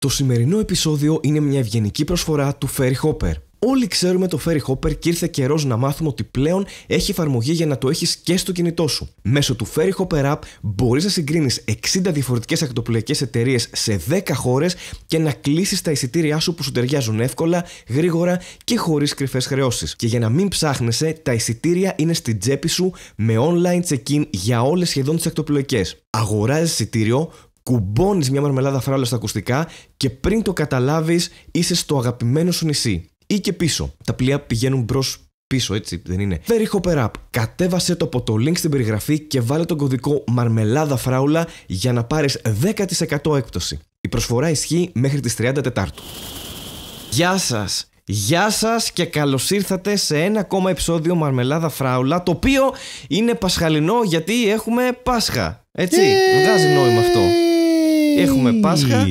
Το σημερινό επεισόδιο είναι μια ευγενική προσφορά του Ferry Hopper. Όλοι ξέρουμε το Ferry Hopper και ήρθε καιρός να μάθουμε ότι πλέον έχει εφαρμογή για να το έχεις και στο κινητό σου. Μέσω του Ferry Hopper App μπορείς να συγκρίνεις 60 διαφορετικές ακτοπλοϊκές εταιρείες σε 10 χώρες και να κλείσεις τα εισιτήριά σου που σου ταιριάζουν εύκολα, γρήγορα και χωρίς κρυφές χρεώσεις. Και για να μην ψάχνεσαι, τα εισιτήρια είναι στην τσέπη σου με online check-in για όλες σχεδόν τις ακτοπλοϊκές. Αγοράζεις εισιτήριο, κουμπώνεις μια μαρμελάδα φράουλα στα ακουστικά και πριν το καταλάβεις είσαι στο αγαπημένο σου νησί. Ή και πίσω. Τα πλοία πηγαίνουν μπρος πίσω, έτσι δεν είναι. Very Hopper App. Κατέβασε το από το link στην περιγραφή και βάλε τον κωδικό Μαρμελάδα Φράουλα για να πάρεις 10% έκπτωση. Η προσφορά ισχύει μέχρι τις 30 Τετάρτου. Γεια σας! Γεια σας και καλώς ήρθατε σε ένα ακόμα επεισόδιο Μαρμελάδα Φράουλα το οποίο είναι πασχαλινό γιατί έχουμε Πάσχα. Έτσι, βγάζει νόημα αυτό. Έχουμε Πάσχα.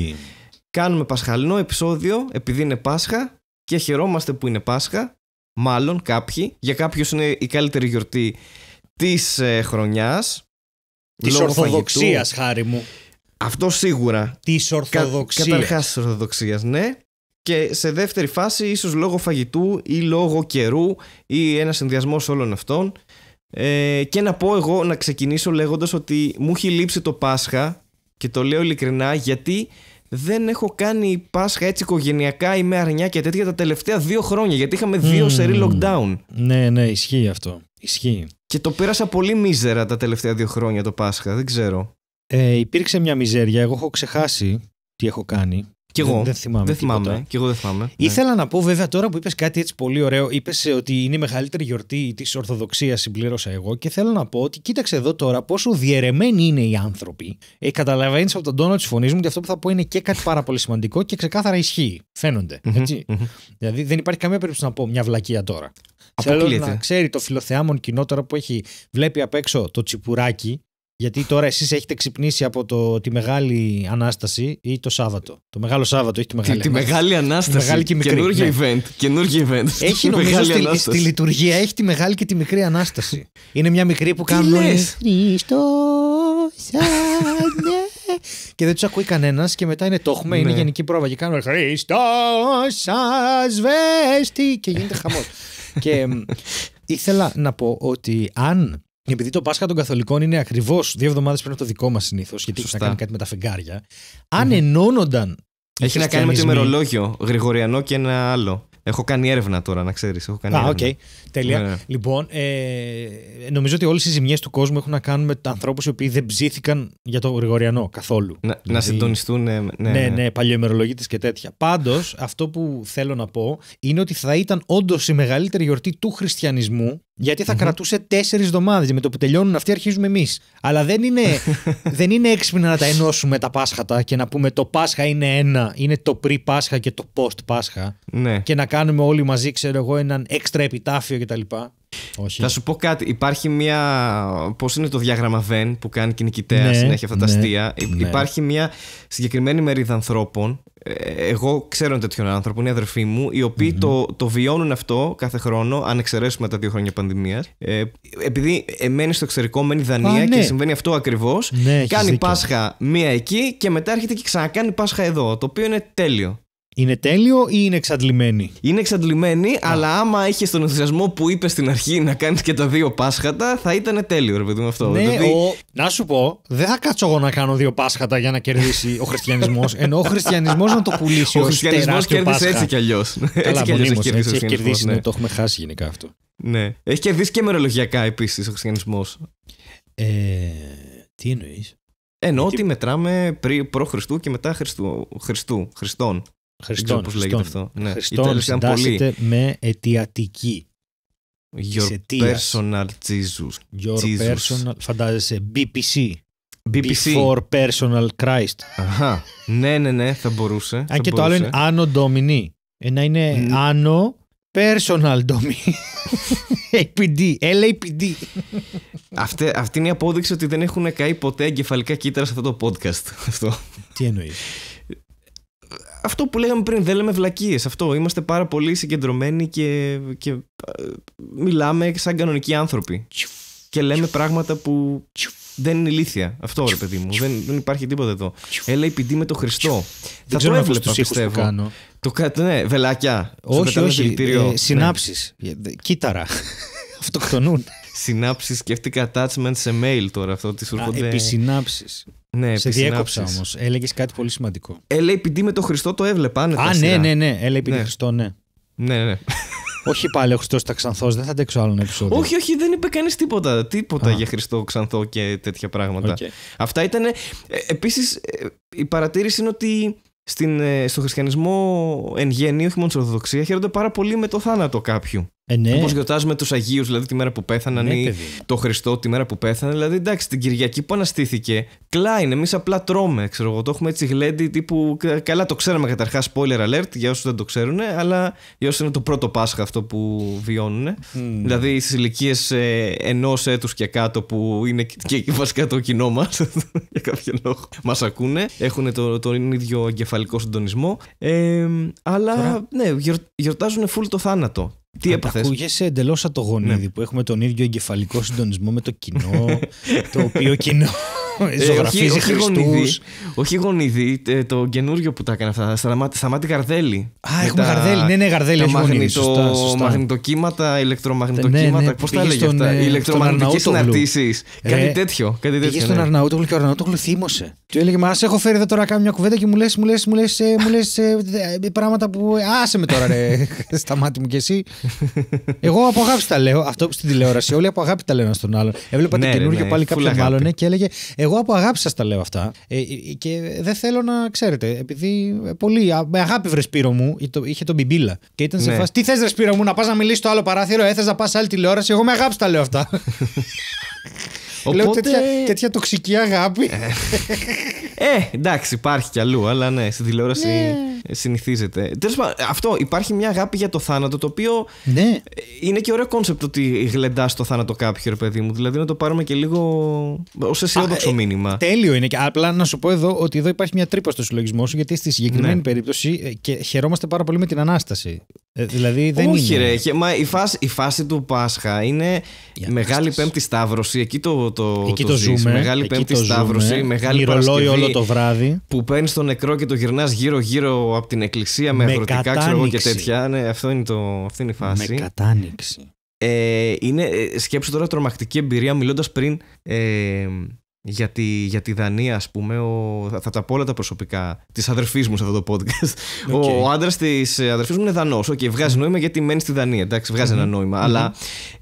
Κάνουμε Πασχαλινό επεισόδιο επειδή είναι Πάσχα και χαιρόμαστε που είναι Πάσχα. Μάλλον κάποιοι. Για κάποιους είναι η καλύτερη γιορτή της ε, χρονιάς. Της χάρη μου. Αυτό σίγουρα. Της Ορθοδοξία. Κα, Καταρχάς της Ορθοδοξίας, ναι. Και σε δεύτερη φάση, ίσως λόγω φαγητού ή λόγω καιρού ή ένα συνδυασμός όλων αυτών. Ε, και να πω εγώ να ξεκινήσω λέγοντας ότι μου έχει λείψει το Πάσχα και το λέω ειλικρινά γιατί δεν έχω κάνει Πάσχα έτσι οικογενειακά ή με αρνιά και τέτοια τα τελευταία δύο χρόνια. Γιατί είχαμε δύο mm. σερή lockdown. Ναι, ναι, ισχύει αυτό. Ισχύει. Και το πέρασα πολύ μίζερα τα τελευταία δύο χρόνια το Πάσχα. Δεν ξέρω. Ε, υπήρξε μια μιζέρια. Εγώ έχω ξεχάσει τι έχω κάνει. Κι εγώ. Δεν, θυμάμαι. Δεν θυμάμαι. Κι εγώ δεν θυμάμαι. Ναι. Ήθελα να πω βέβαια τώρα που είπες κάτι έτσι πολύ ωραίο. Είπες ε, ότι είναι η μεγαλύτερη γιορτή της Ορθοδοξίας, συμπλήρωσα εγώ. Και θέλω να πω ότι κοίταξε εδώ τώρα πόσο διαιρεμένοι είναι οι άνθρωποι. Ε, Καταλαβαίνεις από τον τόνο της φωνής μου ότι αυτό που θα πω είναι και κάτι πάρα πολύ σημαντικό και ξεκάθαρα ισχύει. Φαίνονται. Έτσι. δηλαδή δεν υπάρχει καμία περίπτωση να πω μια βλακεία τώρα. Θέλω να ξέρει το φιλοθεάμον κοινό τώρα που έχει βλέπει απ' έξω το τσιπουράκι γιατί τώρα εσείς έχετε ξυπνήσει από το, τη Μεγάλη Ανάσταση ή το Σάββατο. Το Μεγάλο Σάββατο έχει τη Μεγάλη Ανάσταση. Τη, τη Μεγάλη Ανάσταση. μεγάλη και μικρή. Καινούργιο ναι. event. Καινούργιο event. Έχει νομίζω στη, στη, λειτουργία έχει τη Μεγάλη και τη Μικρή Ανάσταση. Είναι μια μικρή που κάνουν. Χριστό και δεν τους ακούει κανένας και μετά είναι το έχουμε, είναι ναι. γενική πρόβα και κάνουν Χριστό σα βέστη και γίνεται χαμός. και ήθελα να πω ότι αν επειδή το Πάσχα των Καθολικών είναι ακριβώς δύο εβδομάδες πριν από το δικό μας συνήθως, γιατί έχει να κάνει κάτι με τα φεγγάρια, αν ενώνονταν. Έχει να κάνει με το ημερολόγιο, Γρηγοριανό και ένα άλλο. Έχω κάνει έρευνα τώρα, να ξέρεις. Α, οκ. Okay. Τέλεια. Ναι. Λοιπόν, ε, νομίζω ότι όλες οι ζημιές του κόσμου έχουν να κάνουν με του ανθρώπους οι οποίοι δεν ψήθηκαν για το Γρηγοριανό καθόλου. Να, δηλαδή, συντονιστούν. Ε, ναι, ναι, ναι, ναι παλιοημερολογίτε και τέτοια. Πάντως, αυτό που θέλω να πω είναι ότι θα ήταν όντως η μεγαλύτερη γιορτή του χριστιανισμού γιατί θα κρατούσε τέσσερις εβδομάδες. Με το που τελειώνουν αυτοί, αρχίζουμε εμείς. Αλλά δεν είναι, δεν είναι έξυπνα να τα ενώσουμε τα Πάσχατα και να πούμε το Πάσχα είναι ένα, είναι το πριν πασχα και το post-Πάσχα. Ναι. Και να κάνουμε όλοι μαζί, ξέρω εγώ, έναν έξτρα επιτάφιο κτλ. Όχι. Θα σου πω κάτι. Υπάρχει μια. Πώς είναι το διάγραμμα Venn που κάνει και νικητέα ναι, συνέχεια αυτά τα ναι, αστεία. Ε, ναι. Υπάρχει μια συγκεκριμένη μερίδα ανθρώπων. Ε, εγώ ξέρω ένα τέτοιον άνθρωπο, είναι αδερφοί μου, οι οποιοι το, το βιώνουν αυτό κάθε χρόνο, αν εξαιρέσουμε τα δύο χρόνια πανδημίας. Ε, επειδή μένει στο εξωτερικό, μένει Δανία ναι. και συμβαίνει αυτό ακριβώς. Ναι, κάνει Πάσχα μία εκεί και μετά έρχεται και ξανακάνει Πάσχα εδώ. Το οποίο είναι τέλειο. Είναι τέλειο ή είναι εξαντλημένη. Είναι εξαντλημένη, αλλά άμα είχε τον ενθουσιασμό που είπες στην αρχή να κάνεις και τα δύο Πάσχατα, θα ήταν τέλειο, ρε παιδί μου αυτό. Ναι, δηλαδή- ο... Να σου πω, δεν θα κάτσω εγώ να κάνω δύο Πάσχατα για να κερδίσει ο χριστιανισμός. Ενώ ο χριστιανισμός να το πουλήσει ο χριστιανισμό κέρδισε έτσι κι αλλιώς. Έτσι κι αλλιώς έχει κερδίσει. Ναι. ναι. το έχουμε χάσει γενικά αυτό. Ναι. Έχει κερδίσει και μερολογιακά επίσης ο χριστιανισμός. Ε, τι εννοείς. Εννοώ ε, ότι μετράμε προ Χριστού και μετά Χριστού Χριστών. Χριστόν. πώς λέγεται αυτό. Ναι. Χριστόν συντάσσεται πολύ... με αιτιατική. Your personal Jesus. Your personal, φαντάζεσαι, BPC. BPC Before personal Christ. Αχα. Ναι, ναι, ναι, θα μπορούσε. Αν και το άλλο είναι Άνω Domini. Ένα είναι Άνω Personal Domini. APD, LAPD. Αυτή, αυτή είναι η απόδειξη ότι δεν έχουν καεί ποτέ εγκεφαλικά κύτταρα σε αυτό το podcast. Αυτό. Τι εννοείς; αυτό που λέγαμε πριν, δεν λέμε βλακίες. αυτό. Είμαστε πάρα πολύ συγκεντρωμένοι και, και ε, μιλάμε σαν κανονικοί άνθρωποι. Και λέμε πράγματα που δεν είναι ηλίθια. Αυτό ρε παιδί μου. Δεν, δεν υπάρχει τίποτα εδώ. επειδή με το Χριστό. Δεν θα το έβλεπα πιστεύω. Που κάνω. Το ναι, βελάκια. Όχι, όχι. Ε, ναι. συνάψεις. Ναι. Κύτταρα. Αυτοκτονούν. Συνάψεις, σκέφτηκα attachment σε mail τώρα αυτό τη Επισυνάψεις. Ναι, σε διέκοψα όμως. Έλεγες κάτι πολύ σημαντικό. LAPD με τον Χριστό το έβλεπα. Α, ναι, ναι, ναι, ναι. LAPD ναι. Χριστό, ναι. Ναι, ναι. όχι πάλι ο Χριστός Ταξανθό, δεν θα αντέξω άλλο ένα επεισόδιο. Όχι, όχι, δεν είπε κανείς τίποτα. Τίποτα για Χριστό Ξανθό και τέτοια πράγματα. Αυτά ήταν. Ε, Επίσης, ε, η παρατήρηση είναι ότι στην, ε, στο χριστιανισμό εν γέννη, όχι μόνο στην Ορθοδοξίας, χαίρονται πάρα πολύ με το θάνατο κάποιου. Ε, ναι. Όπως γιορτάζουμε τους Αγίους, δηλαδή τη μέρα που πέθαναν, ναι, ή το Χριστό τη μέρα που πέθανε. Δηλαδή, εντάξει, την Κυριακή που αναστήθηκε, κλάιν. Εμείς απλά τρώμε, ξέρω εγώ. Το έχουμε έτσι γλέντι τύπου. Καλά, το ξέραμε καταρχάς. Spoiler alert για όσους δεν το ξέρουν, αλλά για όσους είναι το πρώτο Πάσχα αυτό που βιώνουν. Mm. Δηλαδή, στις ηλικίες ε, ενός έτους και κάτω, που είναι και βασικά το κοινό μας, για κάποιο λόγο, μας ακούνε. Έχουν τον το ίδιο εγκεφαλικό συντονισμό. Ε, αλλά, ναι, γιορτάζουν full το θάνατο. Τι έπαθες. Ακούγεσαι εντελώς σαν το γονίδι ναι. που έχουμε τον ίδιο εγκεφαλικό συντονισμό με το κοινό. το οποίο κοινό ε, ζωγραφίζει Όχι γονιδί, ε, το καινούριο που τα έκανε αυτά, σταμάτη Γαρδέλη. Α, έχουμε Γαρδέλη, ναι, ναι, Γαρδέλη, Μαγνητοκύματα, ναι, ηλεκτρομαγνητοκύματα, ναι, Πώς τα έλεγε αυτά, ε, Ηλεκτρομαγνητικέ συναρτήσει. κάτι τέτοιο. Πήγε στον ναι. Αρναούτογλου και ο Αρναούτογλου θύμωσε. Του έλεγε, μα έχω φέρει εδώ τώρα κάνω μια κουβέντα και μου λες, μου λες, μου λες, μου λες πράγματα που άσε με τώρα ρε, σταμάτη μου κι εσύ. Εγώ από αγάπη τα λέω, αυτό στην τηλεόραση, όλοι από αγάπη τα λένε στον άλλον. Έβλεπα το καινούριο πάλι κάποιον άλλον και έλεγε, εγώ από αγάπη σας τα λέω αυτά. Ε, ε, και δεν θέλω να ξέρετε, επειδή πολύ. Με αγάπη βρες Σπύρο μου, είχε τον Μπιμπίλα. Και ήταν σε ναι. φάση. Τι θες, ρε μου, να πας να μιλήσεις στο άλλο παράθυρο, έθε να πα άλλη τηλεόραση. Εγώ με αγάπη τα λέω αυτά. Οπότε... Λέω τέτοια, τέτοια τοξική αγάπη. Ε. ε, εντάξει, υπάρχει κι αλλού, αλλά ναι, στην τηλεόραση ναι. συνηθίζεται. Τέλος πάντων, αυτό υπάρχει μια αγάπη για το θάνατο, το οποίο ναι. είναι και ωραίο κόνσεπτ ότι γλεντάς το θάνατο κάποιο, ρε παιδί μου. Δηλαδή να το πάρουμε και λίγο ως αισιόδοξο ε, μήνυμα. Ε, τέλειο είναι. Απλά να σου πω εδώ ότι εδώ υπάρχει μια τρύπα στο συλλογισμό σου, γιατί στη συγκεκριμένη ναι. περίπτωση ε, και χαιρόμαστε πάρα πολύ με την ανάσταση. Ε, δηλαδή δεν Όχι, ρε. Μα η φάση, η φάση του Πάσχα είναι μεγάλη Πέμπτη Σταύρωση. Εκεί το, το, το, ζούμε. Μεγάλη Πέμπτη το Σταύρωση. Μεγάλη Παρασκευή. όλο το βράδυ. Που παίρνεις τον νεκρό και το γυρνάς γύρω-γύρω από την εκκλησία με, με αγροτικά ξέρω και τέτοια. Ναι, αυτό είναι το, αυτή είναι η φάση. Με κατάνοιξη. Ε, είναι, ε, σκέψου τώρα τρομακτική εμπειρία μιλώντας πριν ε, για τη, για τη Δανία, ας πούμε, ο, θα τα πω όλα τα προσωπικά της αδερφής μου σε αυτό το podcast. Ο, ο άντρας της αδερφής μου είναι Δανός. Οκ, okay, βγάζει νόημα γιατί μένει στη Δανία. Εντάξει, ένα νοημα Αλλά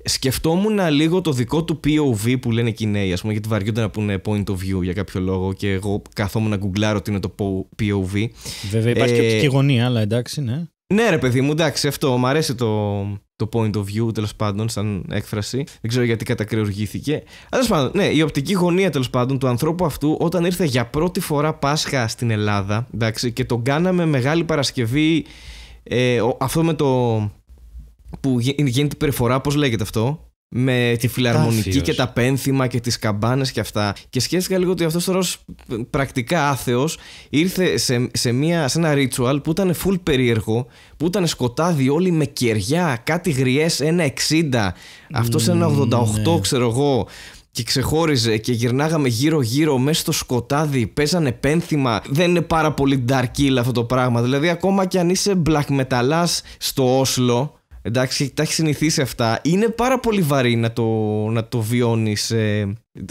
σκεφτόμουν λίγο το δικό του POV που λένε Κινέοι, ας πούμε, γιατί βαριούνται να πούνε point of view για κάποιο λόγο. Και εγώ καθόμουν να γκουγκλάρω τι είναι το POV. Βέβαια, υπάρχει ε, και οπτική γωνία, αλλά εντάξει, ναι. Ναι, ρε παιδί μου, εντάξει, αυτό. μου αρέσει το, το point of view, τέλος πάντων, σαν έκφραση. Δεν ξέρω γιατί κατακρεουργήθηκε. Αλλά πάντων, ναι, η οπτική γωνία τέλος πάντων του ανθρώπου αυτού όταν ήρθε για πρώτη φορά Πάσχα στην Ελλάδα, εντάξει, και τον κάναμε Μεγάλη Παρασκευή. Ε, αυτό με το. που γίνεται περιφορά, πώς λέγεται αυτό με τη φιλαρμονική και τα πένθυμα και τις καμπάνες και αυτά και σκέφτηκα λίγο ότι αυτός τώρα πρακτικά άθεος ήρθε σε, σε, μια, σε ένα ritual που ήταν full περίεργο που ήταν σκοτάδι όλοι με κεριά κάτι γριές ένα 60 αυτός είναι ένα 88 ναι. ξέρω εγώ και ξεχώριζε και γυρνάγαμε γύρω-γύρω μέσα στο σκοτάδι, παίζανε πένθυμα. Δεν είναι πάρα πολύ dark αυτό το πράγμα. Δηλαδή, ακόμα κι αν είσαι black metalάς στο Όσλο, Εντάξει, τα έχεις συνηθίσει αυτά. Είναι πάρα πολύ βαρύ να το, να το βιώνεις ε,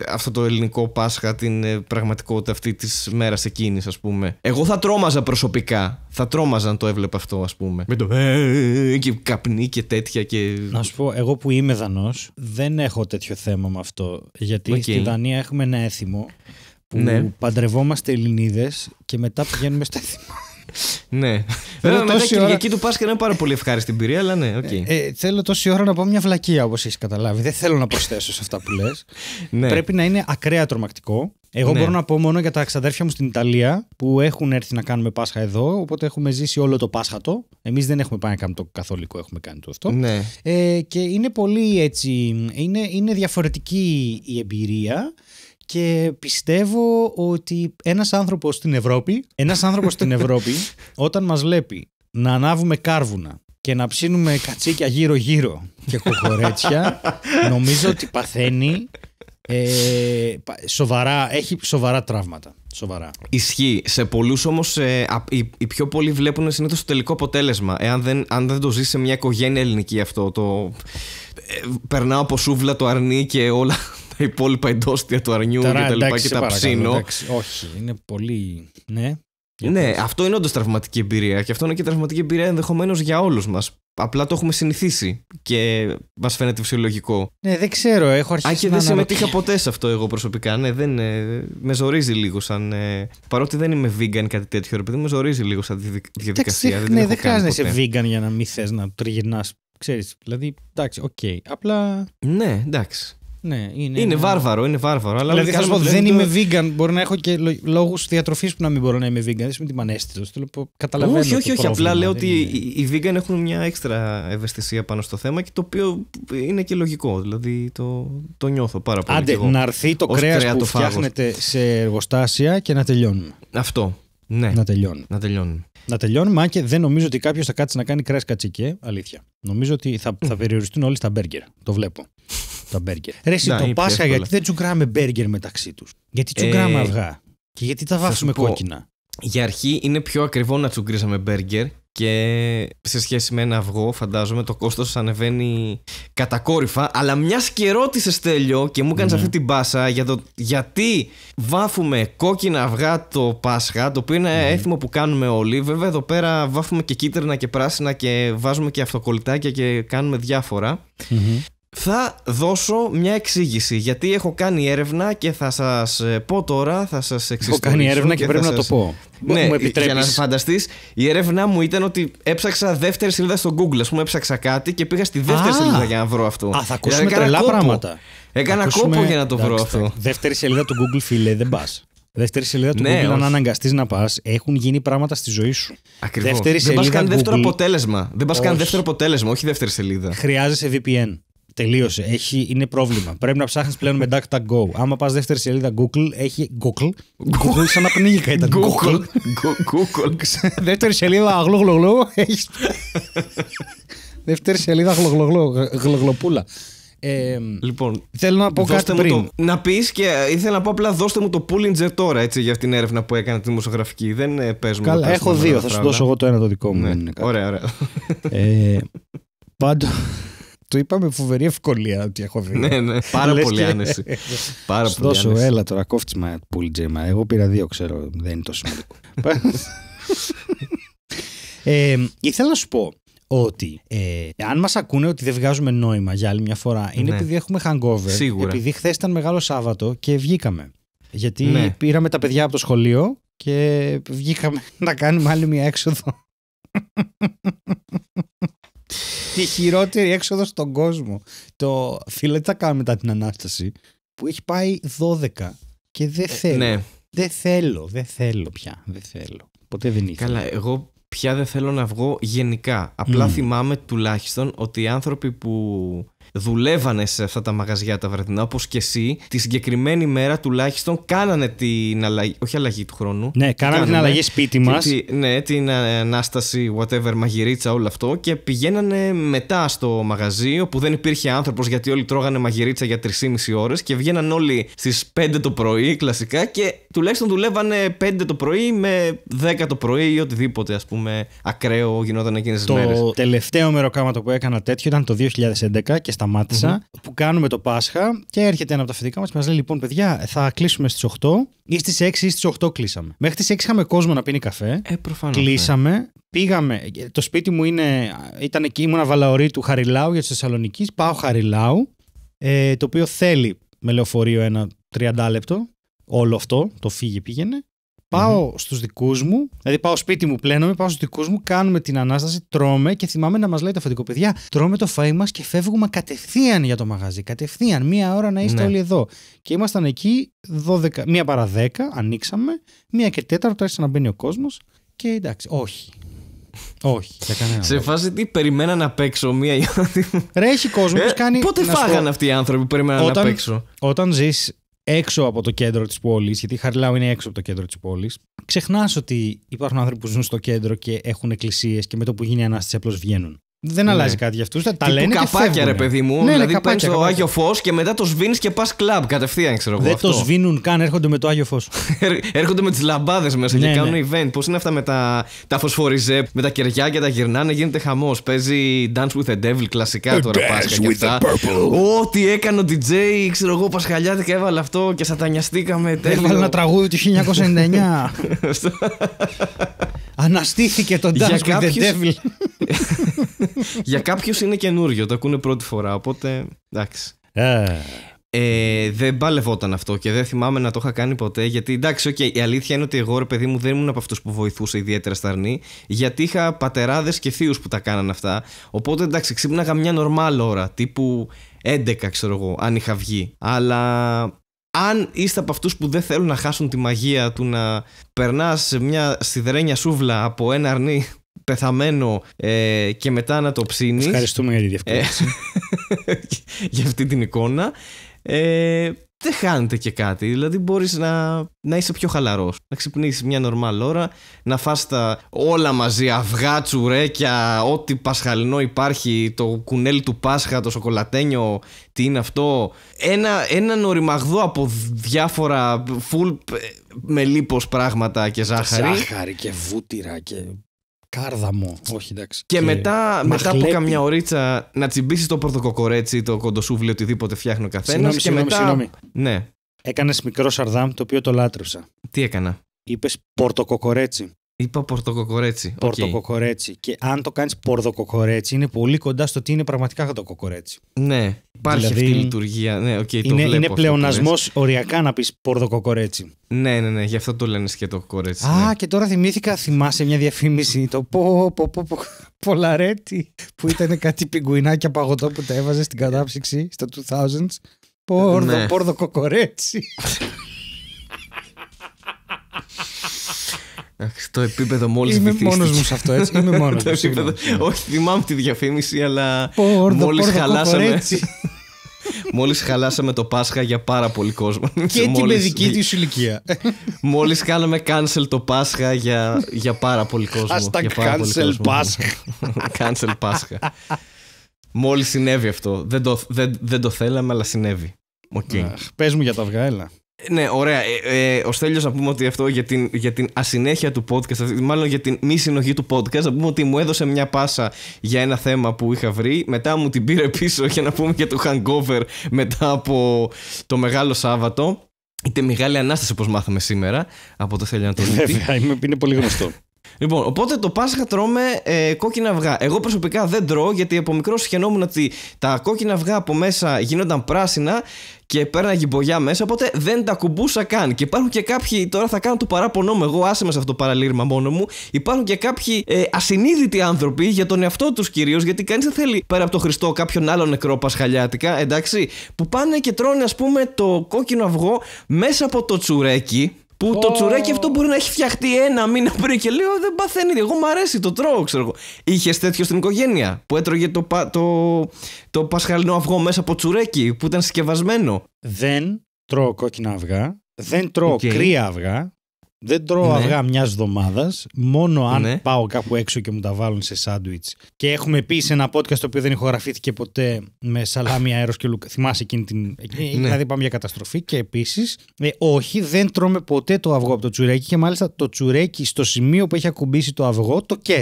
αυτό το ελληνικό Πάσχα, την ε, πραγματικότητα αυτή της μέρας εκείνης, ας πούμε. Εγώ θα τρόμαζα προσωπικά. Θα τρόμαζα αν το έβλεπε αυτό, ας πούμε. Με το. Ε, και καπνί και τέτοια. Και... Να σου πω, εγώ που είμαι Δανός, δεν έχω τέτοιο θέμα με αυτό. Γιατί okay. στη Δανία έχουμε ένα έθιμο που ναι. παντρευόμαστε Ελληνίδες και μετά πηγαίνουμε στο έθιμο ναι. Βέβαια μετά η Κυριακή του Πάσχα είναι πάρα πολύ ευχάριστη εμπειρία, αλλά ναι, ε, ε, θέλω τόση ώρα να πω μια βλακεία όπως έχεις καταλάβει. Δεν θέλω να προσθέσω σε αυτά που λες. ναι. Πρέπει να είναι ακραία τρομακτικό. Εγώ ναι. μπορώ να πω μόνο για τα ξαδέρφια μου στην Ιταλία που έχουν έρθει να κάνουμε Πάσχα εδώ. Οπότε έχουμε ζήσει όλο το Πάσχατο. Εμείς δεν έχουμε πάει να κάνουμε το καθολικό, έχουμε κάνει το αυτό. Ναι. Ε, και είναι πολύ έτσι. Είναι, είναι διαφορετική η εμπειρία. Και πιστεύω ότι ένας άνθρωπος στην Ευρώπη, ένας άνθρωπος στην Ευρώπη, όταν μας βλέπει να ανάβουμε κάρβουνα και να ψήνουμε κατσίκια γύρω-γύρω και κοκορέτσια, νομίζω ότι παθαίνει ε, σοβαρά, έχει σοβαρά τραύματα. Σοβαρά. Ισχύει. Σε πολλούς όμως ε, οι, πιο πολλοί βλέπουν συνήθως το τελικό αποτέλεσμα. Εάν δεν, αν δεν το ζεις σε μια οικογένεια ελληνική αυτό, το. Ε, περνάω από σούβλα το αρνί και όλα τα υπόλοιπα εντόστια του αρνιού Τώρα, και τα λοιπά ψήνω. όχι, είναι πολύ. Ναι, ναι αυτό είναι όντως τραυματική εμπειρία και αυτό είναι και τραυματική εμπειρία ενδεχομένως για όλους μας. Απλά το έχουμε συνηθίσει και μας φαίνεται φυσιολογικό. Ναι, δεν ξέρω, έχω αρχίσει. Α, και δεν συμμετείχα ποτέ σε αυτό εγώ προσωπικά. Ναι, δεν, ε, με ζορίζει λίγο σαν. Ε, παρότι δεν είμαι vegan κάτι τέτοιο, επειδή με ζορίζει λίγο σαν τη διαδικασία. δεν ναι, δεν είσαι vegan για να μην θες να τριγυρνάς. Ξέρεις, δηλαδή, εντάξει, οκ. Okay, απλά. Ναι, εντάξει. Ναι, είναι, είναι βάρβαρο, είναι βάρβαρο. Αλλά δηλαδή, θα πω, δεν είμαι vegan. Μπορεί να έχω και λόγους διατροφής που να μην μπορώ να είμαι vegan. Δεν είμαι την ανέστητο. Καταλαβαίνω. Όχι, όχι, όχι. Απλά λέω ότι οι vegan έχουν μια έξτρα ευαισθησία πάνω στο θέμα και το οποίο είναι και λογικό. Δηλαδή το, το νιώθω πάρα πολύ. Άντε, να έρθει το κρέας που φτιάχνεται σε εργοστάσια και να τελειώνουμε. Αυτό. Ναι. Να τελειώνουμε. Να τελειώνουμε. Να αν και δεν νομίζω ότι κάποιος θα κάτσει να κάνει κρέας κατσικέ. Αλήθεια. Νομίζω ότι θα, θα περιοριστούν όλοι στα μπέργκερ. Το βλέπω τα μπέργκερ. Ρε, το Πάσχα, γιατί δεν τσουγκράμε μπέργκερ μεταξύ τους. Γιατί τσουγκράμε ε, αυγά. Και γιατί τα βάφουμε κόκκινα. Για αρχή είναι πιο ακριβό να τσουγκρίζαμε μπέργκερ και σε σχέση με ένα αυγό φαντάζομαι το κόστος ανεβαίνει κατακόρυφα αλλά μιας και ρώτησες τέλειο και μου έκανες ναι. αυτή την μπάσα για το γιατί βάφουμε κόκκινα αυγά το Πάσχα το οποίο είναι ναι. έθιμο που κάνουμε όλοι βέβαια εδώ πέρα βάφουμε και κίτρινα και πράσινα και βάζουμε και αυτοκολλητάκια και κάνουμε θα δώσω μια εξήγηση γιατί έχω κάνει έρευνα και θα σας ε, πω τώρα, θα σας εξηγήσω. Έχω κάνει έρευνα και, και πρέπει να το πω. Ναι, μου επιτρέπεις. για να φανταστείς, η έρευνα μου ήταν ότι έψαξα δεύτερη σελίδα στο Google, ας πούμε έψαξα κάτι και πήγα στη δεύτερη Α, σελίδα για να βρω αυτό. Α, θα ακούσουμε τρελά πράγματα. Έκανα κόπο για να το βρω αυτό. Δεύτερη σελίδα του Google φίλε δεν πας. Δεύτερη σελίδα του ναι, Google, αν αναγκαστείς να πας, έχουν γίνει πράγματα στη ζωή σου. Ακριβώς. Δεν πας κάνει δεύτερο αποτέλεσμα. Δεν πας κάνει δεύτερο αποτέλεσμα, όχι δεύτερη σελίδα. Χρειάζεσαι VPN. Τελείωσε. Έχει, είναι πρόβλημα. Πρέπει να ψάχνεις πλέον με DuckDuckGo. Άμα πας δεύτερη σελίδα Google, έχει. Google. Google, σαν να πνίγει κάτι. Google. Google. δεύτερη σελίδα γλογλογλου. Έχει. δεύτερη σελίδα γλογλοπούλα. Ε, λοιπόν, θέλω να πω κάτι πριν. Το, να πεις και ήθελα να πω απλά δώστε μου το Pullinger τώρα έτσι, για αυτήν την έρευνα που έκανα τη δημοσιογραφική. Δεν ε, παίζουμε. Καλά, έχω δύο. Θα σου δώσω εγώ το ένα το δικό μου. Ναι. Ωραία, ωραία. Ε, πάντω, το είπα με φοβερή ευκολία ότι έχω βρει. ναι, ναι, πάρα πολύ άνεση. πάρα πολύ Δώσω, έλα τώρα, κόφτσμα πολύ τζέμα. Εγώ πήρα δύο, ξέρω, δεν είναι τόσο σημαντικό. ε, ήθελα να σου πω ότι ε, αν μας ακούνε ότι δεν βγάζουμε νόημα για άλλη μια φορά, είναι ναι. επειδή έχουμε hangover. Σίγουρα. Επειδή χθες ήταν μεγάλο Σάββατο και βγήκαμε. Γιατί ναι. πήραμε τα παιδιά από το σχολείο και βγήκαμε να κάνουμε άλλη μια έξοδο τη χειρότερη έξοδος στον κόσμο. Το φίλε, τι θα κάνω μετά την ανάσταση που έχει πάει 12 και δεν ε, θέλω. Ναι. Δεν θέλω, δεν θέλω πια. Δεν θέλω. Ποτέ δεν ήθελα. Καλά, εγώ πια δεν θέλω να βγω γενικά. Απλά θυμάμαι τουλάχιστον ότι οι άνθρωποι που δουλεύανε σε αυτά τα μαγαζιά τα βραδινά, όπως και εσύ, τη συγκεκριμένη μέρα τουλάχιστον κάνανε την αλλαγή. Όχι αλλαγή του χρόνου. Ναι, κάνανε την αλλαγή σπίτι μα. Ναι, την ε, ανάσταση, whatever, μαγειρίτσα, όλο αυτό. Και πηγαίνανε μετά στο μαγαζί, όπου δεν υπήρχε άνθρωπος γιατί όλοι τρώγανε μαγειρίτσα για 3,5 ώρες και βγαίναν όλοι στις 5 το πρωί, κλασικά, και τουλάχιστον δουλεύανε 5 το πρωί με 10 το πρωί ή οτιδήποτε, ας πούμε, ακραίο γινόταν εκείνες τις μέρε. Το τελευταίο μεροκάματο που έκανα τέτοιο ήταν το 2011 και στα που κάνουμε το Πάσχα και έρχεται ένα από τα φοιτητικά μας και μας λέει: Λοιπόν, παιδιά, θα κλείσουμε στις 8 ή στις 6 ή στις 8 κλείσαμε. Μέχρι τις 6 είχαμε κόσμο να πίνει καφέ. Ε, ναι. κλείσαμε. Πήγαμε. Το σπίτι μου είναι, ήταν εκεί, ήμουν βαλαωρή του Χαριλάου για τη Θεσσαλονίκη. Πάω Χαριλάου, ε, το οποίο θέλει με λεωφορείο ένα 30 λεπτό. Όλο αυτό, το φύγει πήγαινε. Πάω mm-hmm. στους δικούς μου, δηλαδή πάω σπίτι μου, πλένομαι, πάω στους δικούς μου, κάνουμε την ανάσταση, τρώμε και θυμάμαι να μας λέει το αφεντικό παιδιά. Τρώμε το φαΐ μας και φεύγουμε κατευθείαν για το μαγαζί. Κατευθείαν, μία ώρα να είστε ναι. όλοι εδώ. Και ήμασταν εκεί 12, μία παρά 10, ανοίξαμε, μία και τέταρτο άρχισε να μπαίνει ο κόσμος και εντάξει, όχι. Όχι, για κανένα. Σε φάση τι περιμένα να παίξω μία ή Ρε, έχει κόσμο ε, κάνει. Πότε φάγανε αυτοί οι άνθρωποι που περιμέναν να παίξω. Όταν ζεις έξω από το κέντρο της πόλης, γιατί η Χαριλάου είναι έξω από το κέντρο της πόλης, ξεχνάς ότι υπάρχουν άνθρωποι που ζουν στο κέντρο και έχουν εκκλησίες και με το που γίνει ανάσταση απλώς βγαίνουν. Δεν ναι. αλλάζει κάτι για αυτούς. Τα, λένε καπάκια, και καπάκια, ρε παιδί μου. Ναι, ναι, δηλαδή το Άγιο Φως και μετά το σβήνεις και πας κλαμπ κατευθείαν, ξέρω εγώ. Δεν αυτό. το σβήνουν καν, έρχονται με το Άγιο Φως. έρχονται με τις λαμπάδες μέσα ναι, και κάνουν event. Πώς είναι αυτά με τα, τα φωσφοριζέ, με τα κεριά και τα γυρνάνε, γίνεται χαμός. Παίζει Dance with the Devil κλασικά τώρα Πάσχα και Ό,τι έκανε ο DJ, ξέρω εγώ, Πασχαλιάτικα έβαλε αυτό και σατανιαστήκαμε Έβαλε ένα τραγούδι του 1999. Αναστήθηκε τον Dance with Devil. Για κάποιους είναι καινούριο, το ακούνε πρώτη φορά, οπότε εντάξει. Ε. ε, δεν παλευόταν αυτό και δεν θυμάμαι να το είχα κάνει ποτέ. Γιατί εντάξει, okay, η αλήθεια είναι ότι εγώ ρε παιδί μου δεν ήμουν από αυτούς που βοηθούσε ιδιαίτερα στα αρνή, γιατί είχα πατεράδες και θείους που τα κάναν αυτά. Οπότε εντάξει, ξύπναγα μια νορμάλ ώρα, τύπου 11 ξέρω εγώ, αν είχα βγει. Αλλά αν είστε από αυτούς που δεν θέλουν να χάσουν τη μαγεία του να περνάς μια σιδερένια σούβλα από ένα αρνί πεθαμένο ε, και μετά να το ψήνεις. Ευχαριστούμε για τη ε, διευκρίνηση. για αυτή την εικόνα. Ε, δεν χάνεται και κάτι. Δηλαδή μπορείς να, να είσαι πιο χαλαρός. Να ξυπνήσεις μια νορμάλ ώρα, να φας τα όλα μαζί, αυγά, τσουρέκια, ό,τι πασχαλινό υπάρχει, το κουνέλι του Πάσχα, το σοκολατένιο, τι είναι αυτό. Ένα, ένα από διάφορα full ε, με λίπος πράγματα και ζάχαρη. Ζάχαρη και βούτυρα και κάρδαμο. Όχι, εντάξει. Και, και μετά, μετά από καμιά ωρίτσα να τσιμπήσεις το πορτοκοκορέτσι, το κοντοσούβλι, οτιδήποτε φτιάχνει ο καθένας. Και συγγνώμη, μετά. Συγγνώμη. Ναι. Έκανες μικρό σαρδάμ το οποίο το λάτρεψα. Τι έκανα. Είπες πορτοκοκορέτσι. Είπα πορτοκοκορέτσι. Πορτοκοκορέτσι. Και αν το κάνεις πορτοκοκορέτσι, είναι πολύ κοντά στο τι είναι πραγματικά κοκορέτσι. Ναι, υπάρχει δηλαδή, αυτή η λειτουργία. Ναι, okay, το είναι, είναι πλεονασμός οριακά να πεις πορτοκοκορέτσι. Ναι, ναι, ναι, γι' αυτό το λένε και το κοκορέτσι Α, ναι. και τώρα θυμήθηκα, θυμάσαι μια διαφήμιση. Το πο πο πο Πολαρέτη που ήταν κάτι πιγκουινάκια παγωτό που τα έβαζες στην κατάψυξη στα 2000s. Πόρδο, ναι. κοκορέτσι. Το επίπεδο μόλις Είμαι μόνο μου σε αυτό, έτσι. Είμαι μόνος μου. Όχι, θυμάμαι τη διαφήμιση, αλλά μόλι χαλάσαμε. Μόλις χαλάσαμε το Πάσχα για πάρα πολύ κόσμο. Και την παιδική της ηλικία. Μόλις κάναμε cancel το Πάσχα για, για πάρα πολύ κόσμο. Hashtag cancel Πάσχα. cancel Πάσχα. Μόλις συνέβη αυτό. Δεν το, δεν, δεν το θέλαμε, αλλά συνέβη. Okay. πες μου για τα αυγά, έλα. Ναι, ωραία. Ε, ε, ο Στέλιος να πούμε ότι αυτό για την, για την ασυνέχεια του podcast, μάλλον για την μη συνοχή του podcast, να πούμε ότι μου έδωσε μια πάσα για ένα θέμα που είχα βρει. Μετά μου την πήρε πίσω για να πούμε για το hangover μετά από το Μεγάλο Σάββατο. Είτε μεγάλη ανάσταση όπως μάθαμε σήμερα από το Στέλιο Ανατολίτη. Βέβαια, είναι πολύ γνωστό. Λοιπόν, οπότε το Πάσχα τρώμε ε, κόκκινα αυγά. Εγώ προσωπικά δεν τρώω γιατί από μικρός σχαινόμουν ότι τα κόκκινα αυγά από μέσα γίνονταν πράσινα και πέρανα γυμπογιά μέσα, οπότε δεν τα κουμπούσα καν. Και υπάρχουν και κάποιοι, τώρα θα κάνω το παράπονό μου, εγώ άσε σε αυτό το παραλήρημα μόνο μου. Υπάρχουν και κάποιοι ε, ασυνείδητοι άνθρωποι για τον εαυτό τους κυρίως, γιατί κανείς δεν θέλει πέρα από τον Χριστό κάποιον άλλο νεκρό πασχαλιάτικα, εντάξει, που πάνε και τρώνε ας πούμε το κόκκινο αυγό μέσα από το τσουρέκι, που το τσουρέκι αυτό μπορεί να έχει φτιαχτεί ένα μήνα πριν και λέω δεν παθαίνει. Εγώ μου αρέσει, το τρώω, ξέρω εγώ. Είχες τέτοιο στην οικογένεια που έτρωγε το, το, το πασχαλινό αυγό μέσα από τσουρέκι που ήταν συσκευασμένο. Δεν τρώω κόκκινα αυγά. Δεν τρώω okay. κρύα αυγά. Δεν τρώω ναι. αυγά μιας εβδομάδας. Μόνο αν ναι. πάω κάπου έξω και μου τα βάλουν σε σάντουιτ. Και έχουμε πει ένα podcast το οποίο δεν ηχογραφήθηκε ποτέ με σαλάμι αέρος και λουκ. Θυμάσαι εκείνη την. Ναι. Δηλαδή πάμε μια καταστροφή. Και επίσης, ε, όχι, δεν τρώμε ποτέ το αυγό από το τσουρέκι. Και μάλιστα το τσουρέκι στο σημείο που έχει ακουμπήσει το αυγό το κες.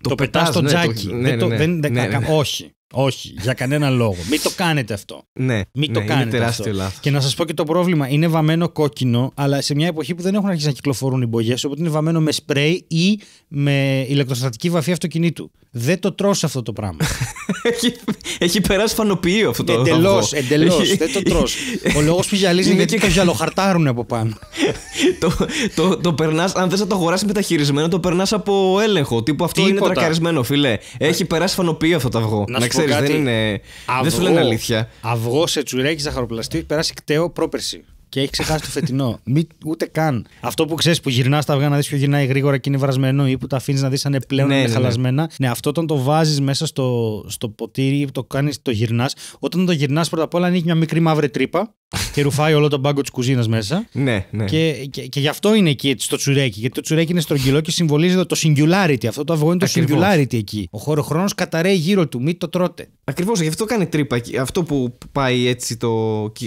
Το, το πετά στο τζάκι. Όχι. Όχι, για κανένα λόγο. Μην το κάνετε αυτό. Ναι, Μην ναι, το κάνετε είναι τεράστιο αυτό. Λάθος. Και να σας πω και το πρόβλημα. Είναι βαμμένο κόκκινο, αλλά σε μια εποχή που δεν έχουν αρχίσει να κυκλοφορούν οι μπογιές, οπότε είναι βαμμένο με σπρέι ή με ηλεκτροστατική βαφή αυτοκινήτου. Δεν το τρώ αυτό το πράγμα. έχει, έχει περάσει φανοποιείο αυτό το πράγμα. Εντελώ, εντελώ. δεν το τρώ. Ο λόγος που γυαλίζει είναι γιατί το γυαλοχαρτάρουν από πάνω. το το, το περνάς, αν θες να το αγοράσεις μεταχειρισμένο, το περνάς από έλεγχο. Τύπου αυτό είναι τρακαρισμένο, φίλε. Έχει περάσει φανοποιείο αυτό το αυγό. Να δεν είναι. δεν σου λένε αλήθεια. Αυγό σε τσουρέκι ζαχαροπλαστή περάσει κταίο πρόπερση και έχει ξεχάσει το φετινό. Μη, ούτε καν. Αυτό που ξέρεις που γυρνάς τα αυγά να δεις ποιο γυρνάει γρήγορα και είναι βρασμένο ή που τα αφήνεις να δεις αν είναι πλέον ναι, είναι ναι, χαλασμένα. Ναι. ναι, αυτό όταν το βάζεις μέσα στο, στο ποτήρι, το κάνεις, το γυρνάς. Όταν το γυρνάς πρώτα απ' όλα ανοίγει μια μικρή μαύρη τρύπα και ρουφάει όλο τον μπάγκο της κουζίνας μέσα. Ναι, ναι. Και, και, και γι' αυτό είναι εκεί το τσουρέκι. Γιατί το τσουρέκι είναι στρογγυλό και συμβολίζει το singularity. Αυτό το αυγό είναι το Ακριβώς. singularity εκεί. Ο χώρο χρόνος καταραίει γύρω του, μη το τρώτε. Ακριβώς, γι' αυτό κάνει τρύπα. Αυτό που πάει έτσι το.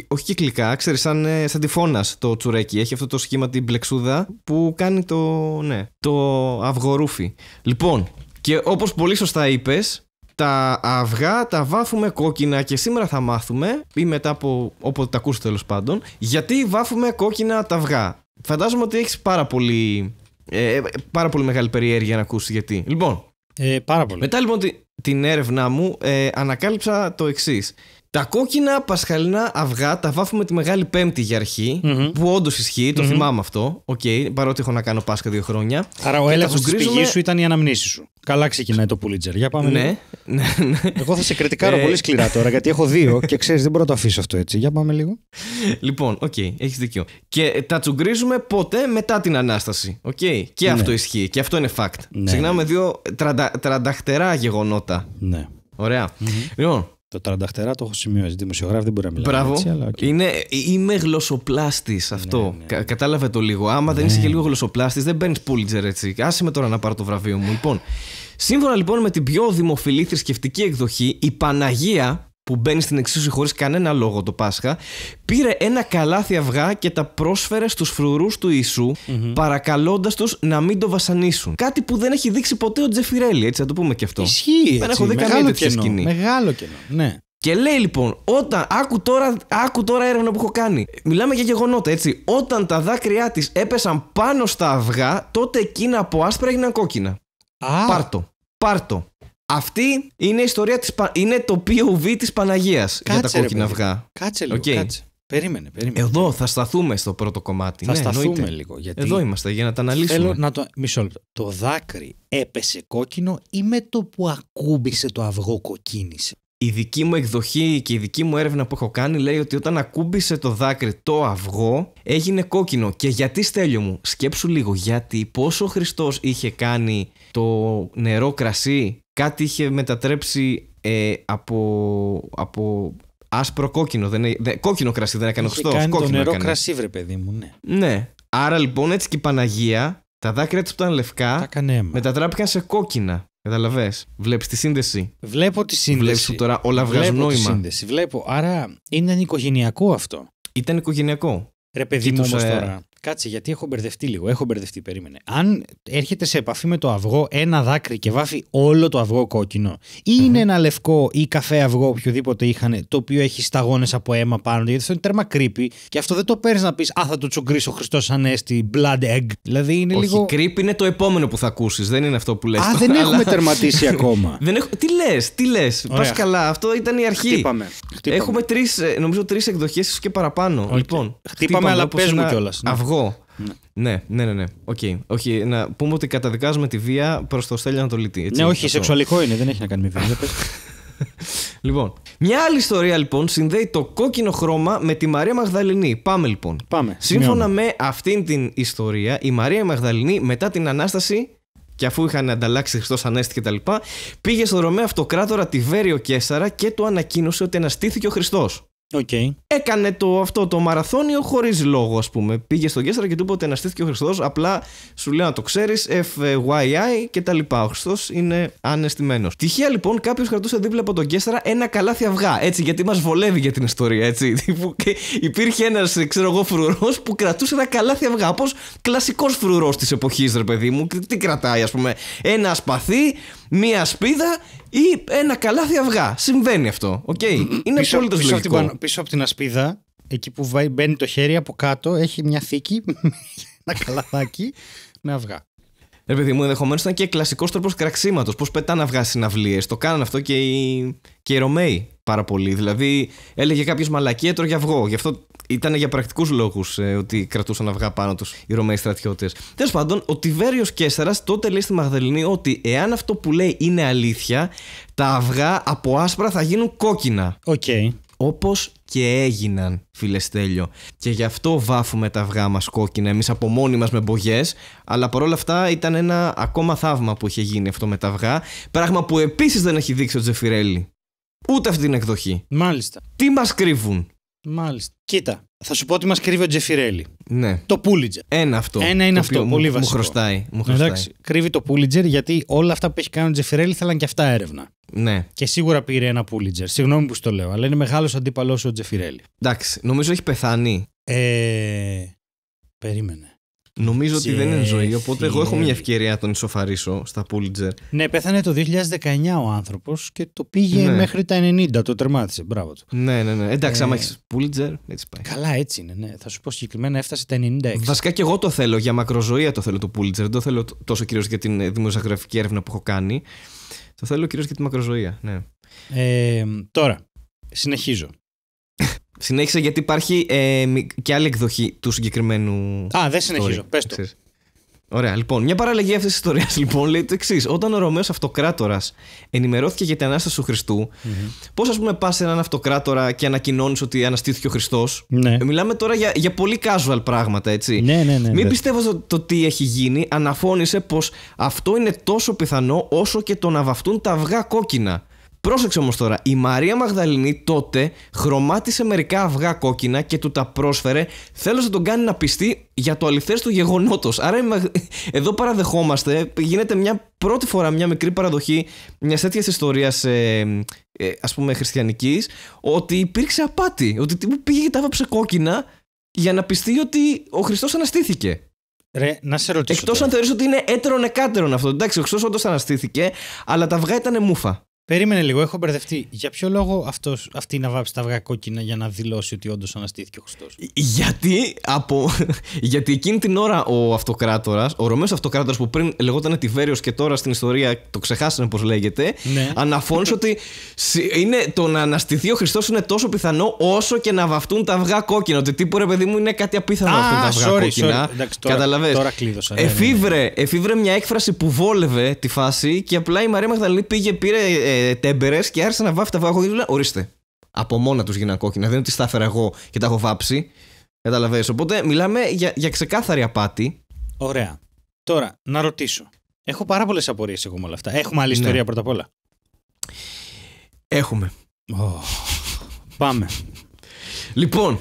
Όχι κυκλικά, ξέρεις, σαν, ε, αντιφώνα το τσουρέκι. Έχει αυτό το σχήμα την πλεξούδα που κάνει το, ναι, το αυγορούφι. Λοιπόν, και όπως πολύ σωστά είπες, τα αυγά τα βάφουμε κόκκινα και σήμερα θα μάθουμε, ή μετά από όποτε τα ακούσετε τέλος πάντων, γιατί βάφουμε κόκκινα τα αυγά. Φαντάζομαι ότι έχεις πάρα πολύ, ε, ε, πάρα πολύ μεγάλη περιέργεια να ακούσεις γιατί. Λοιπόν, ε, πάρα πολύ. μετά λοιπόν την έρευνά μου ε, ανακάλυψα το εξής. Τα κόκκινα πασχαλινά αυγά τα βάφουμε τη Μεγάλη Πέμπτη για αρχη mm-hmm. που όντως ισχύει, το mm-hmm. θυμάμαι αυτό. Οκ, okay, παρότι έχω να κάνω Πάσχα δύο χρόνια. Άρα ο έλεγχος της πηγής σου ήταν η αναμνήση σου. Καλά ξεκινάει το Πουλίτζερ. Για πάμε. Ναι, ναι, ναι, Εγώ θα σε κριτικάρω ε, πολύ σκληρά τώρα, γιατί έχω δύο και ξέρεις, δεν μπορώ να το αφήσω αυτό έτσι. Για πάμε λίγο. Λοιπόν, οκ, okay, έχεις δίκιο. Και τα τσουγκρίζουμε πότε μετά την ανάσταση. Οκ, okay. και ναι. αυτό ισχύει και αυτό είναι fact. Ναι. Ξεκινάμε ναι. δύο τρανταχτερά γεγονότα. Ναι. ωραια mm-hmm. Λοιπόν, το τρανταχτερά το έχω σημειώσει. Δημοσιογράφη δεν μπορεί να μιλάει. Μπράβο. Έτσι, αλλά είναι, είμαι γλωσσοπλάστης ναι, αυτό. Ναι, ναι. κατάλαβε το λίγο. Άμα δεν είσαι και λίγο γλωσσοπλάστης, δεν παίρνει πούλτζερ έτσι. Άσε με τώρα να πάρω το βραβείο μου. Λοιπόν, σύμφωνα λοιπόν με την πιο δημοφιλή θρησκευτική εκδοχή, η Παναγία που μπαίνει στην εξίσωση χωρίς κανένα λόγο το Πάσχα, πήρε ένα καλάθι αυγά και τα πρόσφερε στους φρουρούς του Ιησού, mm-hmm. παρακαλώντας τους να μην το βασανίσουν. Κάτι που δεν έχει δείξει ποτέ ο Τζεφιρέλη, έτσι θα το πούμε και αυτό. Ισχύει, έτσι, δεν έχω δει σκηνή. Μεγάλο κενό, ναι. Και λέει λοιπόν, όταν. Άκου τώρα, άκου τώρα έρευνα που έχω κάνει. Μιλάμε για γεγονότα, έτσι. Όταν τα δάκρυά της έπεσαν πάνω στα αυγά, τότε εκείνα από άσπρα έγιναν κόκκινα. Πάρτο. Πάρτο. Αυτή είναι η ιστορία της, είναι το POV της Παναγίας για τα κόκκινα αυγά. Κάτσε λίγο, Περίμενε, περίμενε. Εδώ θα σταθούμε στο πρώτο κομμάτι. Θα ναι, σταθούμε λίγο. Γιατί Εδώ είμαστε για να τα αναλύσουμε. Θέλω να το... Μισό λεπτό. Το δάκρυ έπεσε κόκκινο ή με το που ακούμπησε το αυγό κοκκίνησε η δική μου εκδοχή και η δική μου έρευνα που έχω κάνει λέει ότι όταν ακούμπησε το δάκρυ το αυγό έγινε κόκκινο. Και γιατί στέλιο μου, σκέψου λίγο, γιατί πόσο ο Χριστός είχε κάνει το νερό κρασί, κάτι είχε μετατρέψει ε, από, από άσπρο κόκκινο, δεν, κόκκινο κρασί δεν έκανε ο Χριστός. Κάνει το νερό κρασί βρε παιδί μου, ναι. Ναι. Άρα λοιπόν έτσι και η Παναγία τα δάκρυα της που ήταν λευκά μετατράπηκαν σε κόκκινα. Καταλαβέ. Βλέπεις τη σύνδεση. Βλέπω τη σύνδεση. Βλέπεις που τώρα όλα βγάζουν νόημα. Τη σύνδεση. Βλέπω. Άρα είναι οικογενειακό αυτό. Ήταν οικογενειακό. Ρε παιδί μου όμως ε, τώρα. Κάτσε, γιατί έχω μπερδευτεί λίγο. Έχω μπερδευτεί, περίμενε. Αν έρχεται σε επαφή με το αυγό ένα δάκρυ και βάφει όλο το αυγό κόκκινο, ή είναι mm-hmm. ένα λευκό ή καφέ αυγό, οποιοδήποτε είχαν, το οποίο έχει σταγόνες από αίμα πάνω γιατί αυτό είναι τέρμα κρύπη, και αυτό δεν το παίρνεις να πεις Α, θα το τσουγκρίσει ο Χριστός Ανέστη, blood egg. Δηλαδή είναι Όχι, λίγο. Κρύπη είναι το επόμενο που θα ακούσεις, δεν είναι αυτό που λες. Α, δεν αλλά... έχουμε τερματίσει ακόμα. δεν έχ... Τι λες, τι λες. Πας καλά, αυτό ήταν η αρχή. Χτύπαμε. Χτύπαμε. Έχουμε τρεις, ε, νομίζω, τρεις εκδοχές, και παραπάνω. Okay. Λοιπόν, χτύπαμε, χτύπαμε αλλά παίζουμε κιόλας. Ναι. Αυγό ναι, ναι, ναι. ναι. Okay. Όχι, ναι. να πούμε ότι καταδικάζουμε τη βία προς το Στέλιο Ανατολίτη. Έτσι, ναι, όχι, σεξουαλικό είναι, δεν έχει να κάνει με βία. λοιπόν, μια άλλη ιστορία λοιπόν συνδέει το κόκκινο χρώμα με τη Μαρία Μαγδαληνή. Πάμε λοιπόν. Πάμε. Σύμφωνα με αυτήν την ιστορία, η Μαρία Μαγδαληνή μετά την Ανάσταση και αφού είχαν ανταλλάξει Χριστός Ανέστη και τα λοιπά, πήγε στο Ρωμαίο Αυτοκράτορα Τιβέριο Κέσσαρα και του ανακοίνωσε ότι αναστήθηκε ο Χριστός. Okay. Έκανε το, αυτό το μαραθώνιο χωρίς λόγο, ας πούμε. Πήγε στον Κέστρα και του είπε ότι αναστήθηκε ο Χριστός. Απλά σου λέει να το ξέρεις, FYI και τα λοιπά. Ο Χριστός είναι ανεστημένος. Τυχαία λοιπόν κάποιος κρατούσε δίπλα από τον Κέστρα ένα καλάθι αυγά. Έτσι, γιατί μας βολεύει για την ιστορία, έτσι. Και υπήρχε ένας, ξέρω εγώ, φρουρός που κρατούσε ένα καλάθι αυγά. Πώ κλασικός φρουρός της εποχής, ρε παιδί μου. Τι κρατάει, ας πούμε. Ένα σπαθί, μία σπίδα ή ένα καλάθι αυγά. Συμβαίνει αυτό. Οκ. Είναι πίσω, απόλυτος πίσω Από την, πίσω από την ασπίδα, εκεί που μπαίνει το χέρι από κάτω, έχει μια θήκη, ένα καλαθάκι με αυγά. Ρε παιδί μου, ενδεχομένως ήταν και κλασικός τρόπος κραξίματος. Πώς πετάνε αυγά στις συναυλίες. Το κάνανε αυτό και οι, και οι Ρωμαίοι πάρα πολύ. Δηλαδή, έλεγε κάποιος μαλακία, για αυγό. Γι' αυτό ήταν για πρακτικούς λόγους ε, ότι κρατούσαν αυγά πάνω τους οι Ρωμαίοι στρατιώτες. Τέλος πάντων, ο Τιβέριος Κέσσερα τότε λέει στη Μαγδαληνή ότι εάν αυτό που λέει είναι αλήθεια, τα αυγά από άσπρα θα γίνουν κόκκινα. Οκ. Okay. Όπως και έγιναν, φίλε Στέλιο. Και γι' αυτό βάφουμε τα αυγά μας κόκκινα εμείς από μόνοι μας με μπογιές. Αλλά παρόλα αυτά ήταν ένα ακόμα θαύμα που είχε γίνει αυτό με τα αυγά. Πράγμα που επίσης δεν έχει δείξει ο Τζεφιρέλη. Ούτε αυτή την εκδοχή. Μάλιστα. Τι μας κρύβουν. Μάλιστα. Κοίτα, θα σου πω ότι μας κρύβει ο Τζεφιρέλη. Ναι. Το Πούλιτζερ. Ένα αυτό. Ένα είναι αυτό. Μου, Μου χρωστάει. Μου χρωστάει. Εντάξει, κρύβει το Πούλιτζερ γιατί όλα αυτά που έχει κάνει ο Τζεφιρέλη θέλαν και αυτά έρευνα. Ναι. Και σίγουρα πήρε ένα Πούλιτζερ. Συγγνώμη που το λέω, αλλά είναι μεγάλος αντίπαλο ο Τζεφιρέλη. Εντάξει, νομίζω έχει πεθάνει. Ε. Περίμενε. Νομίζω ότι δεν είναι ζωή, οπότε εγώ έχω μια ευκαιρία να τον ισοφαρίσω στα Πούλιτζερ. Ναι, πέθανε το 2019 ο άνθρωπος και το πήγε ναι. μέχρι τα 90, το τερμάτισε. Μπράβο του. Ναι, ναι, ναι. Εντάξει, άμα ε, έχεις Πούλιτζερ, έτσι πάει. Καλά, έτσι είναι. Ναι. Θα σου πω συγκεκριμένα έφτασε τα 96. Βασικά και εγώ το θέλω, για μακροζωία το θέλω το Πούλιτζερ. Δεν το θέλω τόσο κυρίως για την ε, δημοσιογραφική έρευνα που έχω κάνει. Το θέλω κυρίως για τη μακροζωία. Ναι. Ε, τώρα, συνεχίζω. Συνέχισε γιατί υπάρχει ε, και άλλη εκδοχή του συγκεκριμένου. Α, δεν συνεχίζω. Πες το. Ωραία, λοιπόν. Μια παραλλαγή αυτής της ιστορίας λοιπόν λέει το εξής. Όταν ο Ρωμαίος Αυτοκράτορας ενημερώθηκε για την ανάσταση του Χριστού, mm-hmm. πώς ας πούμε πας σε έναν Αυτοκράτορα και ανακοινώνεις ότι αναστήθηκε ο Χριστός. Ναι. Μιλάμε τώρα για, για πολύ casual πράγματα, έτσι. Ναι, ναι, ναι. Μην ναι. πιστεύω το, το τι έχει γίνει. Αναφώνησε πως αυτό είναι τόσο πιθανό όσο και το να βαφτούν τα αυγά κόκκινα. Πρόσεξε όμως τώρα, η Μαρία Μαγδαληνή τότε χρωμάτισε μερικά αυγά κόκκινα και του τα πρόσφερε, θέλω να τον κάνει να πιστεί για το αληθές του γεγονότος. Άρα εδώ παραδεχόμαστε, γίνεται μια πρώτη φορά μια μικρή παραδοχή μιας τέτοιας ιστορίας, ε, ε ας πούμε, χριστιανικής, ότι υπήρξε απάτη. Ότι πήγε και τα έβαψε κόκκινα για να πιστεί ότι ο Χριστός αναστήθηκε. Ρε, να σε ρωτήσω. Εκτός αν θεωρείς ότι είναι έτερον εκάτερον αυτό. Εντάξει, ο Χριστός όντως αναστήθηκε, αλλά τα αυγά ήταν μουφα. Περίμενε λίγο, έχω μπερδευτεί. Για ποιο λόγο αυτός, αυτή να βάψει τα αυγά κόκκινα για να δηλώσει ότι όντως αναστήθηκε ο Χριστός. Ε, γιατί, από... γιατί εκείνη την ώρα ο αυτοκράτορας, ο Ρωμαίος αυτοκράτορας που πριν λεγόταν Τιβέριος και τώρα στην ιστορία το ξεχάσανε πώ λέγεται, ναι. αναφώνησε ότι είναι, το να αναστηθεί ο Χριστός είναι τόσο πιθανό όσο και να βαφτούν τα αυγά κόκκινα. Ότι τύπου ρε παιδί μου είναι κάτι απίθανο να τα αυγά sorry, κόκκινα. τώρα, τώρα κλείδωσα. Ναι, ναι, ναι. μια έκφραση που βόλευε τη φάση και απλά η Μαρία Μαγδαλή πήγε, πήρε ε, τέμπερες και άρχισαν να βάφει τα βάγοντα. Ορίστε. Από μόνα τους γίνανε κόκκινα. Δεν είναι ότι στάφερα εγώ και τα έχω βάψει. Καταλαβαίνεις. Οπότε μιλάμε για, για ξεκάθαρη απάτη. Ωραία. Τώρα, να ρωτήσω. Έχω πάρα πολλές απορίες εγώ με όλα αυτά. Έχουμε άλλη ναι. ιστορία πρώτα απ' όλα. Έχουμε. Oh. Πάμε. Λοιπόν,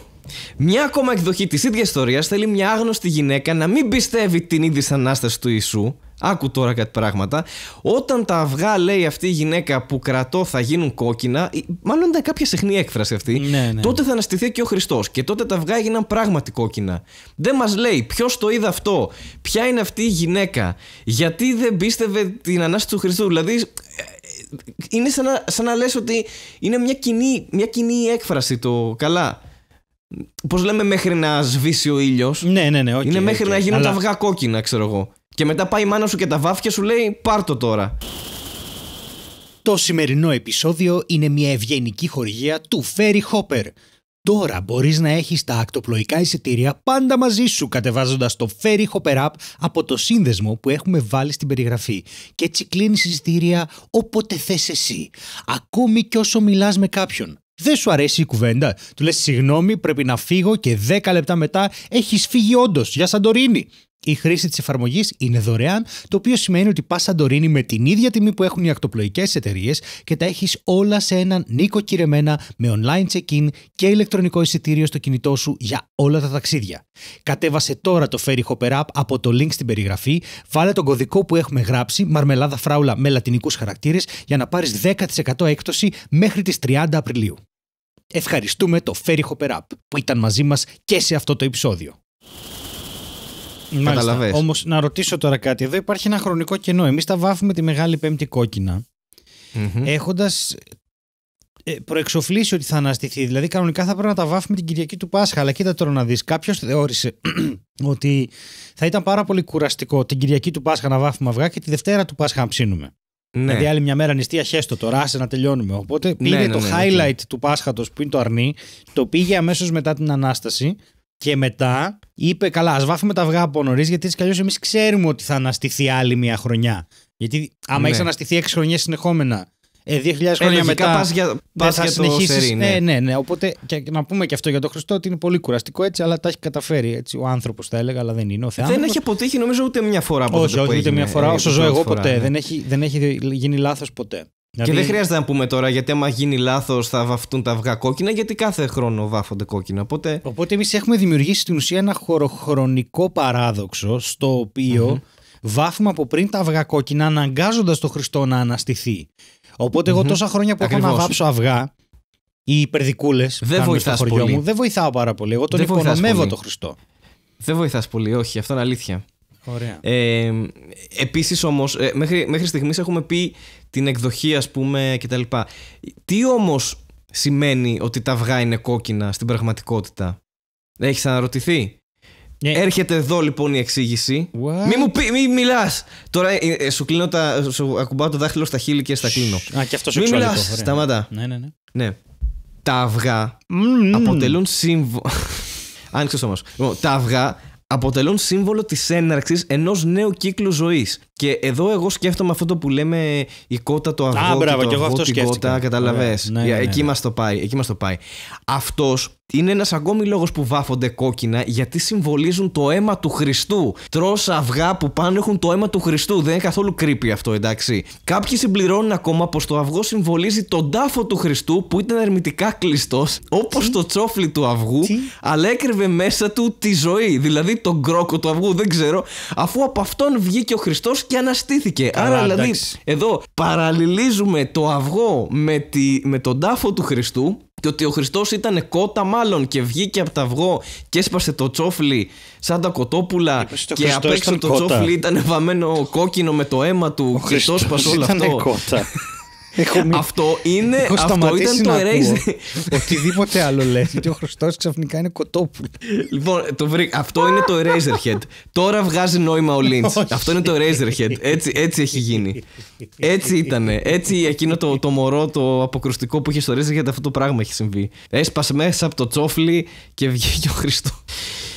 μια ακόμα εκδοχή της ίδιας ιστορίας θέλει μια άγνωστη γυναίκα να μην πιστεύει την είδηση ανάσταση του Ιησού Άκου τώρα κάτι πράγματα. Όταν τα αυγά, λέει αυτή η γυναίκα που κρατώ, θα γίνουν κόκκινα, μάλλον ήταν κάποια συχνή έκφραση αυτή, ναι, ναι. ναι. τότε θα αναστηθεί και ο Χριστός. Και τότε τα αυγά έγιναν πράγματι κόκκινα. Δεν μας λέει ποιος το είδε αυτό, ποια είναι αυτή η γυναίκα, γιατί δεν πίστευε την Ανάστηση του Χριστού. Δηλαδή, ε, ε, είναι σαν να, σαν να λες ότι είναι μια κοινή, μια κοινή έκφραση το καλά. Πώς λέμε μέχρι να σβήσει ο ήλιος. Ναι, ναι, ναι. Okay, είναι μέχρι να γίνουν τα αυγά κόκκινα, ξέρω εγώ. Και μετά πάει η μάνα σου και τα βάφια σου λέει πάρτο τώρα. Το σημερινό επεισόδιο είναι μια ευγενική χορηγία του Ferry Hopper. Τώρα μπορείς να έχεις τα ακτοπλοϊκά εισιτήρια πάντα μαζί σου κατεβάζοντας το Ferry Hopper App από το σύνδεσμο που έχουμε βάλει στην περιγραφή και έτσι κλείνεις εισιτήρια όποτε θες εσύ, ακόμη και όσο μιλάς με κάποιον. Δεν σου αρέσει η κουβέντα. Του λες συγγνώμη, πρέπει να φύγω και 10 λεπτά μετά έχεις φύγει όντως για Σαντορίνη η χρήση της εφαρμογής είναι δωρεάν, το οποίο σημαίνει ότι πας Σαντορίνη με την ίδια τιμή που έχουν οι ακτοπλοϊκές εταιρείες και τα έχεις όλα σε έναν νίκο κυρεμένα με online check-in και ηλεκτρονικό εισιτήριο στο κινητό σου για όλα τα ταξίδια. Κατέβασε τώρα το Ferry Hopper App από το link στην περιγραφή, βάλε τον κωδικό που έχουμε γράψει, μαρμελάδα φράουλα με λατινικούς χαρακτήρες, για να πάρεις 10% έκπτωση μέχρι τις 30 Απριλίου. Ευχαριστούμε το Ferry Hopper App που ήταν μαζί μας και σε αυτό το επεισόδιο. Καταλαβέ. Όμως να ρωτήσω τώρα κάτι. Εδώ υπάρχει ένα χρονικό κενό. Εμείς τα βάφουμε τη Μεγάλη Πέμπτη κόκκινα. Έχοντας ε, προεξοφλήσει ότι θα αναστηθεί. Δηλαδή, κανονικά θα πρέπει να τα βάφουμε την Κυριακή του Πάσχα. Αλλά κοίτα τώρα να δεις. Κάποιος θεώρησε ότι θα ήταν πάρα πολύ κουραστικό την Κυριακή του Πάσχα να βάφουμε αυγά και τη Δευτέρα του Πάσχα να ψήνουμε. Ναι. Δηλαδή, άλλη μια μέρα νηστεία, χέστο τώρα, άσε να τελειώνουμε. Οπότε ναι, πήγε ναι, το ναι, highlight του Πάσχατος που είναι το αρνί, το πήγε αμέσως μετά την ανάσταση και μετά είπε, καλά, ας βάφουμε τα αυγά από νωρίς, γιατί έτσι κι αλλιώς εμείς ξέρουμε ότι θα αναστηθεί άλλη μια χρονιά. Γιατί άμα ναι. έχεις αναστηθεί έξι χρονιές συνεχόμενα, ε, 2000 ε, χρόνια ε, μετά. Πας για, πας θα συνεχίσει. Ναι. Ε, ναι. ναι, Οπότε και, να πούμε και αυτό για τον Χριστό ότι είναι πολύ κουραστικό έτσι, αλλά τα έχει καταφέρει. Έτσι, ο άνθρωπος θα έλεγα, αλλά δεν είναι. Ο Θεάνθρωπος. δεν έχει αποτύχει νομίζω ούτε μια φορά από Όχι, όχι, ούτε μια φορά. Ε, Όσο ζω εγώ ποτέ. Ναι. Δεν έχει, δεν έχει γίνει λάθος ποτέ. Δηλαδή... Και δεν χρειάζεται να πούμε τώρα γιατί άμα γίνει λάθος θα βαφτούν τα αυγά κόκκινα, γιατί κάθε χρόνο βάφονται κόκκινα. Οπότε, Οπότε εμείς έχουμε δημιουργήσει στην ουσία ένα χωροχρονικό παράδοξο στο οποιο mm βάφουμε από πριν τα αυγά κόκκινα, αναγκάζοντας τον Χριστό να αναστηθεί. εγώ τόσα χρόνια που Ακριβώς. έχω να βάψω αυγά, οι υπερδικούλες που κάνουν στο χωριό μου, δεν βοηθάω πάρα πολύ. Εγώ τον υπονομεύω τον Χριστό. Δεν βοηθάς πολύ, όχι, αυτό είναι αλήθεια. Ωραία. Ε, Επίσης όμως, ε, μέχρι, μέχρι στιγμής έχουμε πει την εκδοχή, ας πούμε, κτλ. Τι όμως σημαίνει ότι τα αυγά είναι κόκκινα στην πραγματικότητα. Έχεις αναρωτηθεί. Yeah. Ναι. Έρχεται εδώ λοιπόν η εξήγηση. What? Μη μου πει, μη μιλάς! Τώρα ε, ε, σου, κλείνω τα, σου ακουμπάω το δάχτυλο στα χείλη και στα κλείνω. Α, και αυτό σου μιλά. Σταματά. Ναι, ναι, ναι. ναι. Τα αυγά αποτελούν σύμβολο. Άνοιξε όμω. Λοιπόν, τα αυγά αποτελούν σύμβολο της έναρξης ενός νέου κύκλου ζωής και εδώ εγώ σκέφτομαι αυτό που λέμε η κότα το αυγό. Α, μπράβο, και, εγώ αυτό σκέφτηκα. Ναι, ναι, ναι, εκεί ναι. μας το πάει. πάει. Αυτός είναι ένας ακόμη λόγος που βάφονται κόκκινα γιατί συμβολίζουν το αίμα του Χριστού. Τρώ αυγά που πάνω έχουν το αίμα του Χριστού. Δεν είναι καθόλου creepy αυτό, εντάξει. Κάποιοι συμπληρώνουν ακόμα πως το αυγό συμβολίζει τον τάφο του Χριστού που ήταν ερμητικά κλειστός, όπως το τσόφλι του αυγού, Τι? αλλά έκρυβε μέσα του τη ζωή. Δηλαδή τον κρόκο του αυγού, δεν ξέρω. Αφού από αυτόν βγήκε ο Χριστός και αναστήθηκε. Άρα, Άρα δηλαδή, εδώ παραλληλίζουμε το αυγό με, τη, με τον τάφο του Χριστού και ότι ο Χριστός ήταν κότα, μάλλον και βγήκε από το αυγό και έσπασε το τσόφλι σαν τα κοτόπουλα. και απ' το τσόφλι ήταν βαμμένο κόκκινο με το αίμα του ο και το έσπασε Κότα. Έχω μη... Αυτό είναι. αυτό ήταν το erasing. Οτιδήποτε άλλο λες. Γιατί ο Χριστός ξαφνικά είναι κοτόπουλος. Λοιπόν, το αυτό είναι το Eraserhead. Τώρα βγάζει νόημα ο Λίντ. αυτό είναι το Eraserhead. Έτσι, έτσι έχει γίνει. Έτσι ήταν. Έτσι εκείνο το, το μωρό, το αποκρουστικό που είχε στο Eraserhead, αυτό το πράγμα έχει συμβεί. Έσπασε μέσα από το τσόφλι και βγήκε ο Χριστός.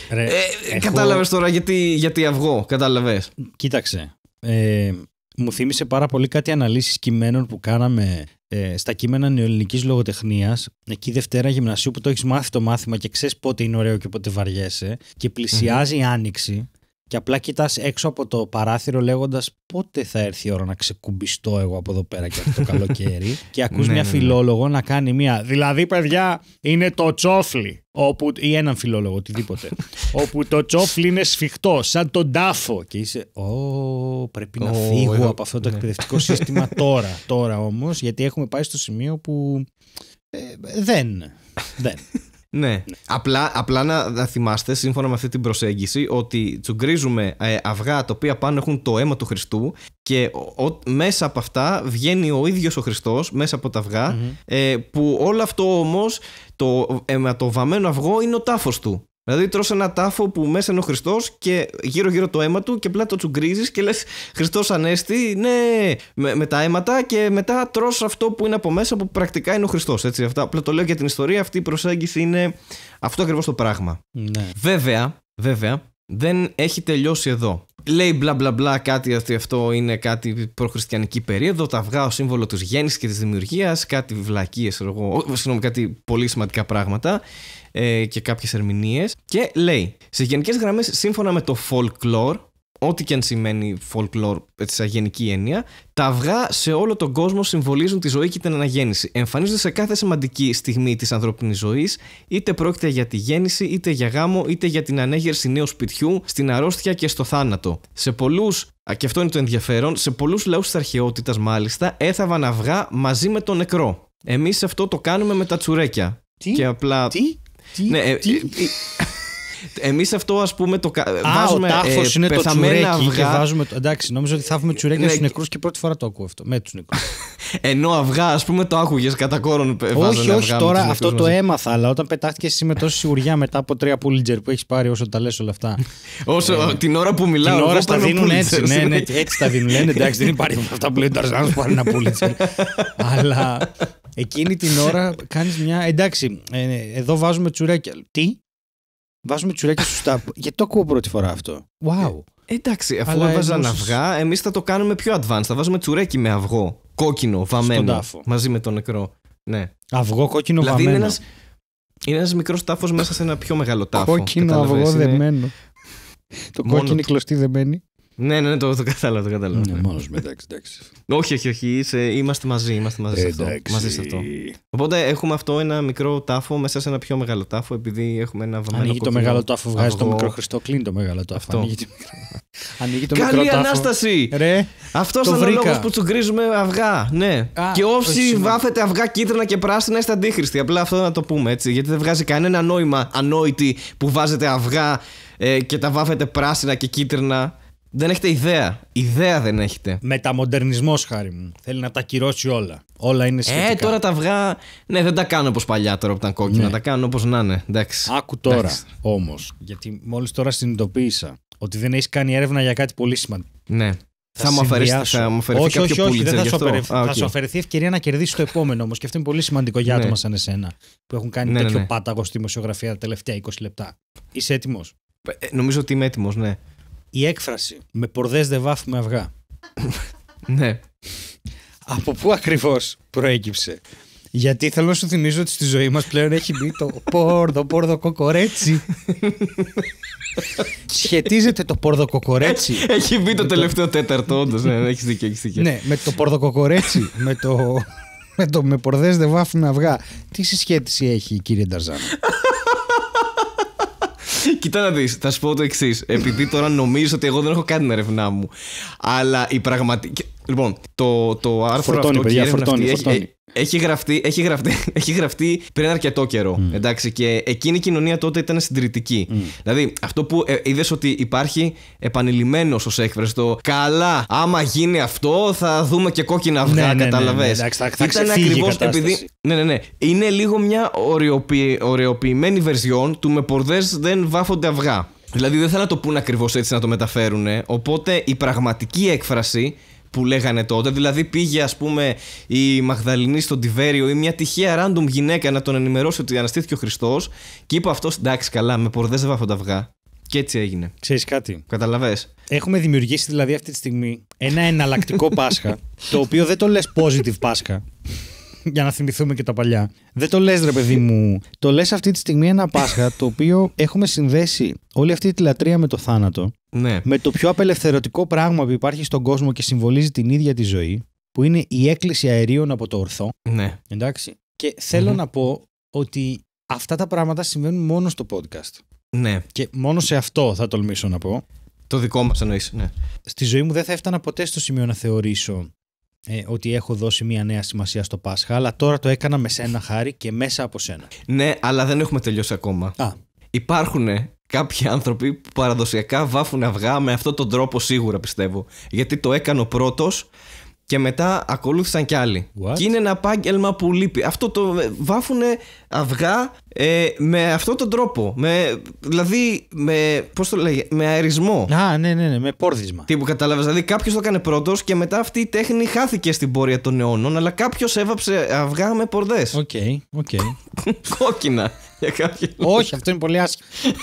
Ε, έχω... Κατάλαβες τώρα γιατί, γιατί αυγό, κατάλαβες. Κοίταξε. Ε, μου θύμισε πάρα πολύ κάτι αναλύσεις κειμένων που κάναμε ε, στα κείμενα νεοελληνικής λογοτεχνίας, εκεί Δευτέρα Γυμνασίου που το έχεις μάθει το μάθημα και ξέρεις πότε είναι ωραίο και πότε βαριέσαι και πλησιαζει η Άνοιξη και απλά κοιτάς έξω από το παράθυρο λέγοντας πότε θα έρθει η ώρα να ξεκουμπιστώ εγώ από εδώ πέρα και αυτό το καλοκαίρι και ακούς ναι, μια ναι, ναι. φιλόλογο να κάνει μια δηλαδή παιδιά είναι το τσόφλι όπου, ή έναν φιλόλογο οτιδήποτε όπου το τσόφλι είναι σφιχτό σαν τον τάφο και είσαι ω πρέπει να φύγω από αυτό το εκπαιδευτικό σύστημα τώρα τώρα όμως, γιατί έχουμε πάει στο σημείο που ε, δεν δεν ναι. Απλά, απλά να θυμάστε, σύμφωνα με αυτή την προσέγγιση, ότι τσουγκρίζουμε ε, αυγά τα οποία πάνω έχουν το αίμα του Χριστού και μέσα από αυτά βγαίνει ο ίδιος ο Χριστός, μέσα από τα αυγα ε, που όλο αυτό όμως ε, το βαμμένο αυγό είναι ο τάφος του. Δηλαδή τρως ένα τάφο που μέσα είναι ο Χριστός και γύρω γύρω το αίμα του και απλά το τσουγκρίζεις και λες Χριστός Ανέστη, ναι, με, με τα αίματα και μετά τρως αυτό που είναι από μέσα που πρακτικά είναι ο Χριστός. Έτσι, αυτά, απλά το λέω για την ιστορία, αυτή η προσέγγιση είναι αυτό ακριβώς το πράγμα. Ναι. Βέβαια, βέβαια, δεν έχει τελειώσει εδώ. Λέει μπλα μπλα μπλα κάτι ότι αυτό είναι κάτι προχριστιανική περίοδο, τα αυγά ο σύμβολο της γέννησης και της δημιουργίας, κάτι βλακίες, εγώ, συγγνώμη, κάτι πολύ σημαντικά πράγματα ε, και κάποιες ερμηνείες και λέει σε γενικές γραμμές σύμφωνα με το folklore Ό,τι και αν σημαίνει folklore, έτσι σαν γενική έννοια, τα αυγά σε όλο τον κόσμο συμβολίζουν τη ζωή και την αναγέννηση. Εμφανίζονται σε κάθε σημαντική στιγμή της ανθρώπινης ζωής, είτε πρόκειται για τη γέννηση, είτε για γάμο, είτε για την ανέγερση νέου σπιτιού, στην αρρώστια και στο θάνατο. Σε πολλούς, και αυτό είναι το ενδιαφέρον, σε πολλούς λαούς της αρχαιότητας μάλιστα, έθαβαν αυγά μαζί με τον νεκρό. Εμείς αυτό το κάνουμε με τα τσουρέκια. Τι? Και απλά. Τι? ναι, ε, τι... Ε, ε Εμείς αυτό ας πούμε το. Α, βάζουμε, ο ε, τάφος ε, είναι το τσουρέκι αυγά. και βάζουμε. εντάξει, νομίζω ότι θαύουμε τσουρέκι ναι, στους νεκρούς και πρώτη φορά το ακούω αυτό. Με τους νεκρούς. Ενώ αυγά, ας πούμε, το άκουγες κατά κόρον. Όχι, όχι, τώρα αυτό το έμαθα, αλλά όταν πετάχτηκε εσύ με τόση σιγουριά μετά από τρία πούλιτζερ που έχεις πάρει όσο τα λες όλα αυτά. Όσο την ώρα που μιλάω. Την ώρα τα δίνουν έτσι. Ναι, ναι, έτσι τα δίνουν. Λένε εντάξει, δεν υπάρχει αυτά που λέει ο Ταρζάνο που πάρει ένα πούλιτζερ. Αλλά Εκείνη την ώρα κάνεις μια. Εντάξει, ε, εδώ βάζουμε τσουρέκια. Τι? Βάζουμε τσουρέκια στου τάπου. Γιατί το ακούω πρώτη φορά αυτό. Wow. Ε, εντάξει, αφού έβαζαν αυγά, εμείς θα το κάνουμε πιο advanced. Θα βάζουμε τσουρέκι με αυγό. Κόκκινο, βαμμένο. Μαζί με το νεκρό. Ναι. Αυγό, κόκκινο, δηλαδή, βαμμένο. Είναι ένας είναι ένας μικρός τάφος μέσα σε ένα πιο μεγάλο τάφο. Κόκκινο, αυγό, είναι... δεμένο. το κόκκινο κλωστή δεμένη. Ναι, ναι, ναι, το, το κατάλαβα. Το κατάλαβα ναι, ναι. μόνος με, εντάξει, εντάξει. όχι, όχι, όχι. Είσαι, είμαστε μαζί, είμαστε μαζί, σε αυτό, μαζί σε αυτό. Οπότε έχουμε αυτό ένα μικρό τάφο μέσα σε ένα πιο μεγάλο τάφο, επειδή έχουμε ένα βαμμένο Ανοίγει κόκκινο, το μεγάλο τάφο, βγάζει αυγό. το μικρό Χριστό, κλείνει το μεγάλο τάφο. Αυτό. Ανοίγει, το... Ανοίγει το μικρό Καλή ανάσταση! Ρε, αυτός ήταν ο λόγος που τσουγκρίζουμε αυγά. Ναι. Α, και όσοι βάφετε αυγά κίτρινα και πράσινα είστε αντίχρηστοι. Απλά αυτό να το πούμε έτσι. Γιατί δεν βγάζει κανένα νόημα ανόητη που βάζετε αυγά ε, και τα βάφετε πράσινα και κίτρινα. Δεν έχετε ιδέα. Ιδέα δεν έχετε. Μεταμοντερνισμός, χάρη μου. Θέλει να τα κυρώσει όλα. Όλα είναι ε, σχετικά. Ε, τώρα τα αυγά. Ναι, δεν τα κάνω όπως παλιά τώρα που ήταν κόκκινα. Ναι. Τα κάνω όπως να είναι. Εντάξει. Άκου τώρα όμως. Γιατί μόλις τώρα συνειδητοποίησα ότι δεν έχεις κάνει έρευνα για κάτι πολύ σημαντικό. Ναι. Θα, θα μου όχι, κάποιο όχι, όχι, δεν θα, σου αφαιρεθεί, Α, okay. θα σου αφαιρεθεί ευκαιρία να κερδίσεις το επόμενο όμως. Και αυτό είναι πολύ σημαντικό για ναι. άτομα σαν εσένα που έχουν κάνει ναι, τέτοιο ναι. πάταγο στη δημοσιογραφία τα τελευταία 20 λεπτά. Είσαι έτοιμος. Ε, νομίζω ότι είμαι έτοιμος, ναι η έκφραση με πορδές δεν βάφουμε αυγά. ναι. Από πού ακριβώς προέκυψε. Γιατί θέλω να σου θυμίζω ότι στη ζωή μας πλέον έχει μπει το πόρδο, πόρδο κοκορέτσι. Σχετίζεται το πόρδο κοκορέτσι. Ε, έχει μπει το τελευταίο τέταρτο, όντως, Ναι, Έχεις δίκιο, Ναι, με το πόρδο κοκορέτσι, με το... Με πορδές δεν βάφουν αυγά. Τι συσχέτιση έχει η κυρία Νταρζάνα. Κοίτα να δεις, θα σου πω το εξής. Επειδή τώρα νομίζω ότι εγώ δεν έχω κάνει την έρευνά μου. Αλλά η πραγματική. Λοιπόν, το, το άρθρο φορτώνει, αυτό παιδιά, φορτώνει, φορτώνει. Έχει, έχει γραφτεί, έχει γραφτεί, έχει γραφτεί πριν αρκετό καιρό. Mm. Εντάξει, και εκείνη η κοινωνία τότε ήταν συντηρητική. Mm. Δηλαδή, αυτό που ε, είδες ότι υπάρχει επανειλημμένος ως έκφραστο. Καλά, άμα γίνει αυτό, θα δούμε και κόκκινα αυγά. Ναι, Καταλαβέ. Ναι, ναι, ναι, ναι, ήταν ακριβώς επειδή. Ναι, ναι, ναι. Είναι λίγο μια ωρεοποιημένη βερσιόν του με πορδές δεν βάφονται αυγά. Δηλαδή δεν θα να το πούνε ακριβώς έτσι να το μεταφέρουν. Οπότε η πραγματική έκφραση που λέγανε τότε. Δηλαδή πήγε ας πούμε η Μαγδαληνή στον Τιβέριο ή μια τυχαία random γυναίκα να τον ενημερώσει ότι αναστήθηκε ο Χριστός και είπε αυτός, εντάξει καλά με πορδέζευα αυτά τα αυγά. Και έτσι έγινε. Ξέρεις κάτι. Καταλαβέ. Έχουμε δημιουργήσει δηλαδή αυτή τη στιγμή ένα εναλλακτικό Πάσχα, το οποίο δεν το λες positive Πάσχα για να θυμηθούμε και τα παλιά. Δεν το λες ρε παιδί μου. το λες αυτή τη στιγμή ένα Πάσχα το οποίο έχουμε συνδέσει όλη αυτή τη λατρεία με το θάνατο. Ναι. Με το πιο απελευθερωτικό πράγμα που υπάρχει στον κόσμο και συμβολίζει την ίδια τη ζωή, που είναι η έκκληση αερίων από το ορθό. Ναι. Εντάξει. Και θελω να πω ότι αυτά τα πράγματα συμβαίνουν μόνο στο podcast. Ναι. Και μόνο σε αυτό θα τολμήσω να πω. Το δικό μας εννοείς. Ναι. Στη ζωή μου δεν θα έφτανα ποτέ στο σημείο να θεωρήσω ε, ότι έχω δώσει μια νέα σημασία στο Πάσχα, αλλά τώρα το έκανα με σένα χάρη και μέσα από σένα. Ναι, αλλά δεν έχουμε τελειώσει ακόμα. Υπάρχουν ε, κάποιοι άνθρωποι που παραδοσιακά βάφουν αυγά με αυτόν τον τρόπο σίγουρα πιστεύω. Γιατί το έκανα ο πρώτος και μετά ακολούθησαν κι άλλοι. What? Και είναι ένα επάγγελμα που λείπει. Αυτό το βάφουνε αυγά ε, με αυτόν τον τρόπο. Με, δηλαδή, με, πώς το λέγε, με αερισμό. Α, ναι, ναι, ναι, με πόρδισμα. Τι που κατάλαβες. Δηλαδή, κάποιος το έκανε πρώτος και μετά αυτή η τέχνη χάθηκε στην πορεία των αιώνων. Αλλά κάποιος έβαψε αυγά με πορδές. Οκ, okay, οκ. Okay. Κόκκινα. Όχι, αυτό είναι πολύ άσχημο.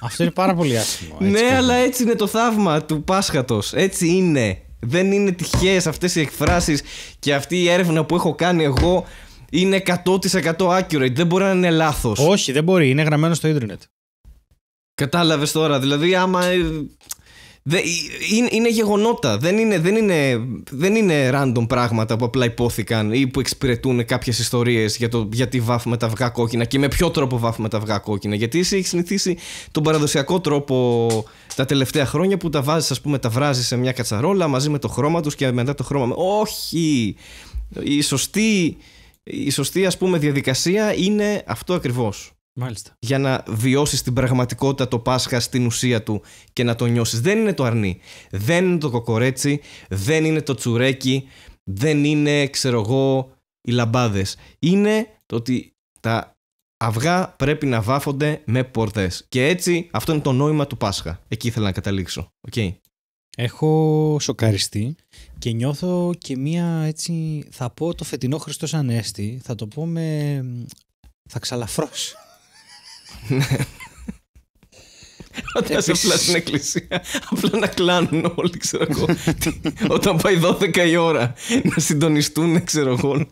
αυτό είναι πάρα πολύ άσχημο. ναι, αλλά έτσι είναι το θαύμα του Πάσχατος. Έτσι είναι. Δεν είναι τυχαίες αυτές οι εκφράσεις και αυτή η έρευνα που έχω κάνει εγώ είναι 100% accurate. Δεν μπορεί να είναι λάθος. Όχι, δεν μπορεί. Είναι γραμμένο στο ίντερνετ. Κατάλαβες τώρα. Δηλαδή, άμα ε, είναι γεγονότα. Δεν είναι, δεν, είναι, δεν είναι random πράγματα που απλά υπόθηκαν ή που εξυπηρετούν κάποιες ιστορίες για το γιατί βάφουμε τα αυγά κόκκινα και με ποιο τρόπο βάφουμε τα αυγά κόκκινα. Γιατί εσύ έχεις συνηθίσει τον παραδοσιακό τρόπο τα τελευταία χρόνια που τα βάζεις, ας πούμε, τα βράζεις σε μια κατσαρόλα μαζί με το χρώμα τους και μετά το χρώμα. Όχι! Η σωστή, η σωστή ας πούμε, διαδικασία είναι αυτό ακριβώς. Για να βιώσεις την πραγματικότητα το Πάσχα στην ουσία του και να το νιώσεις. Δεν είναι το αρνί. Δεν είναι το κοκορέτσι. Δεν είναι το τσουρέκι. Δεν είναι, ξέρω εγώ, οι λαμπάδες. Είναι το ότι τα αυγά πρέπει να βάφονται με πορδέ. Και έτσι αυτό είναι το νόημα του Πάσχα. Εκεί ήθελα να καταλήξω. Okay. Έχω σοκαριστεί και νιώθω και μία έτσι. Θα πω το φετινό Χριστός Ανέστη. Θα το πω με. Θα ξαλαφρώσω. Φαντάζομαι απλά στην εκκλησία. Απλά να κλάνουν όλοι, ξέρω εγώ. Όταν πάει 12 η ώρα να συντονιστούν, ξέρω εγώ.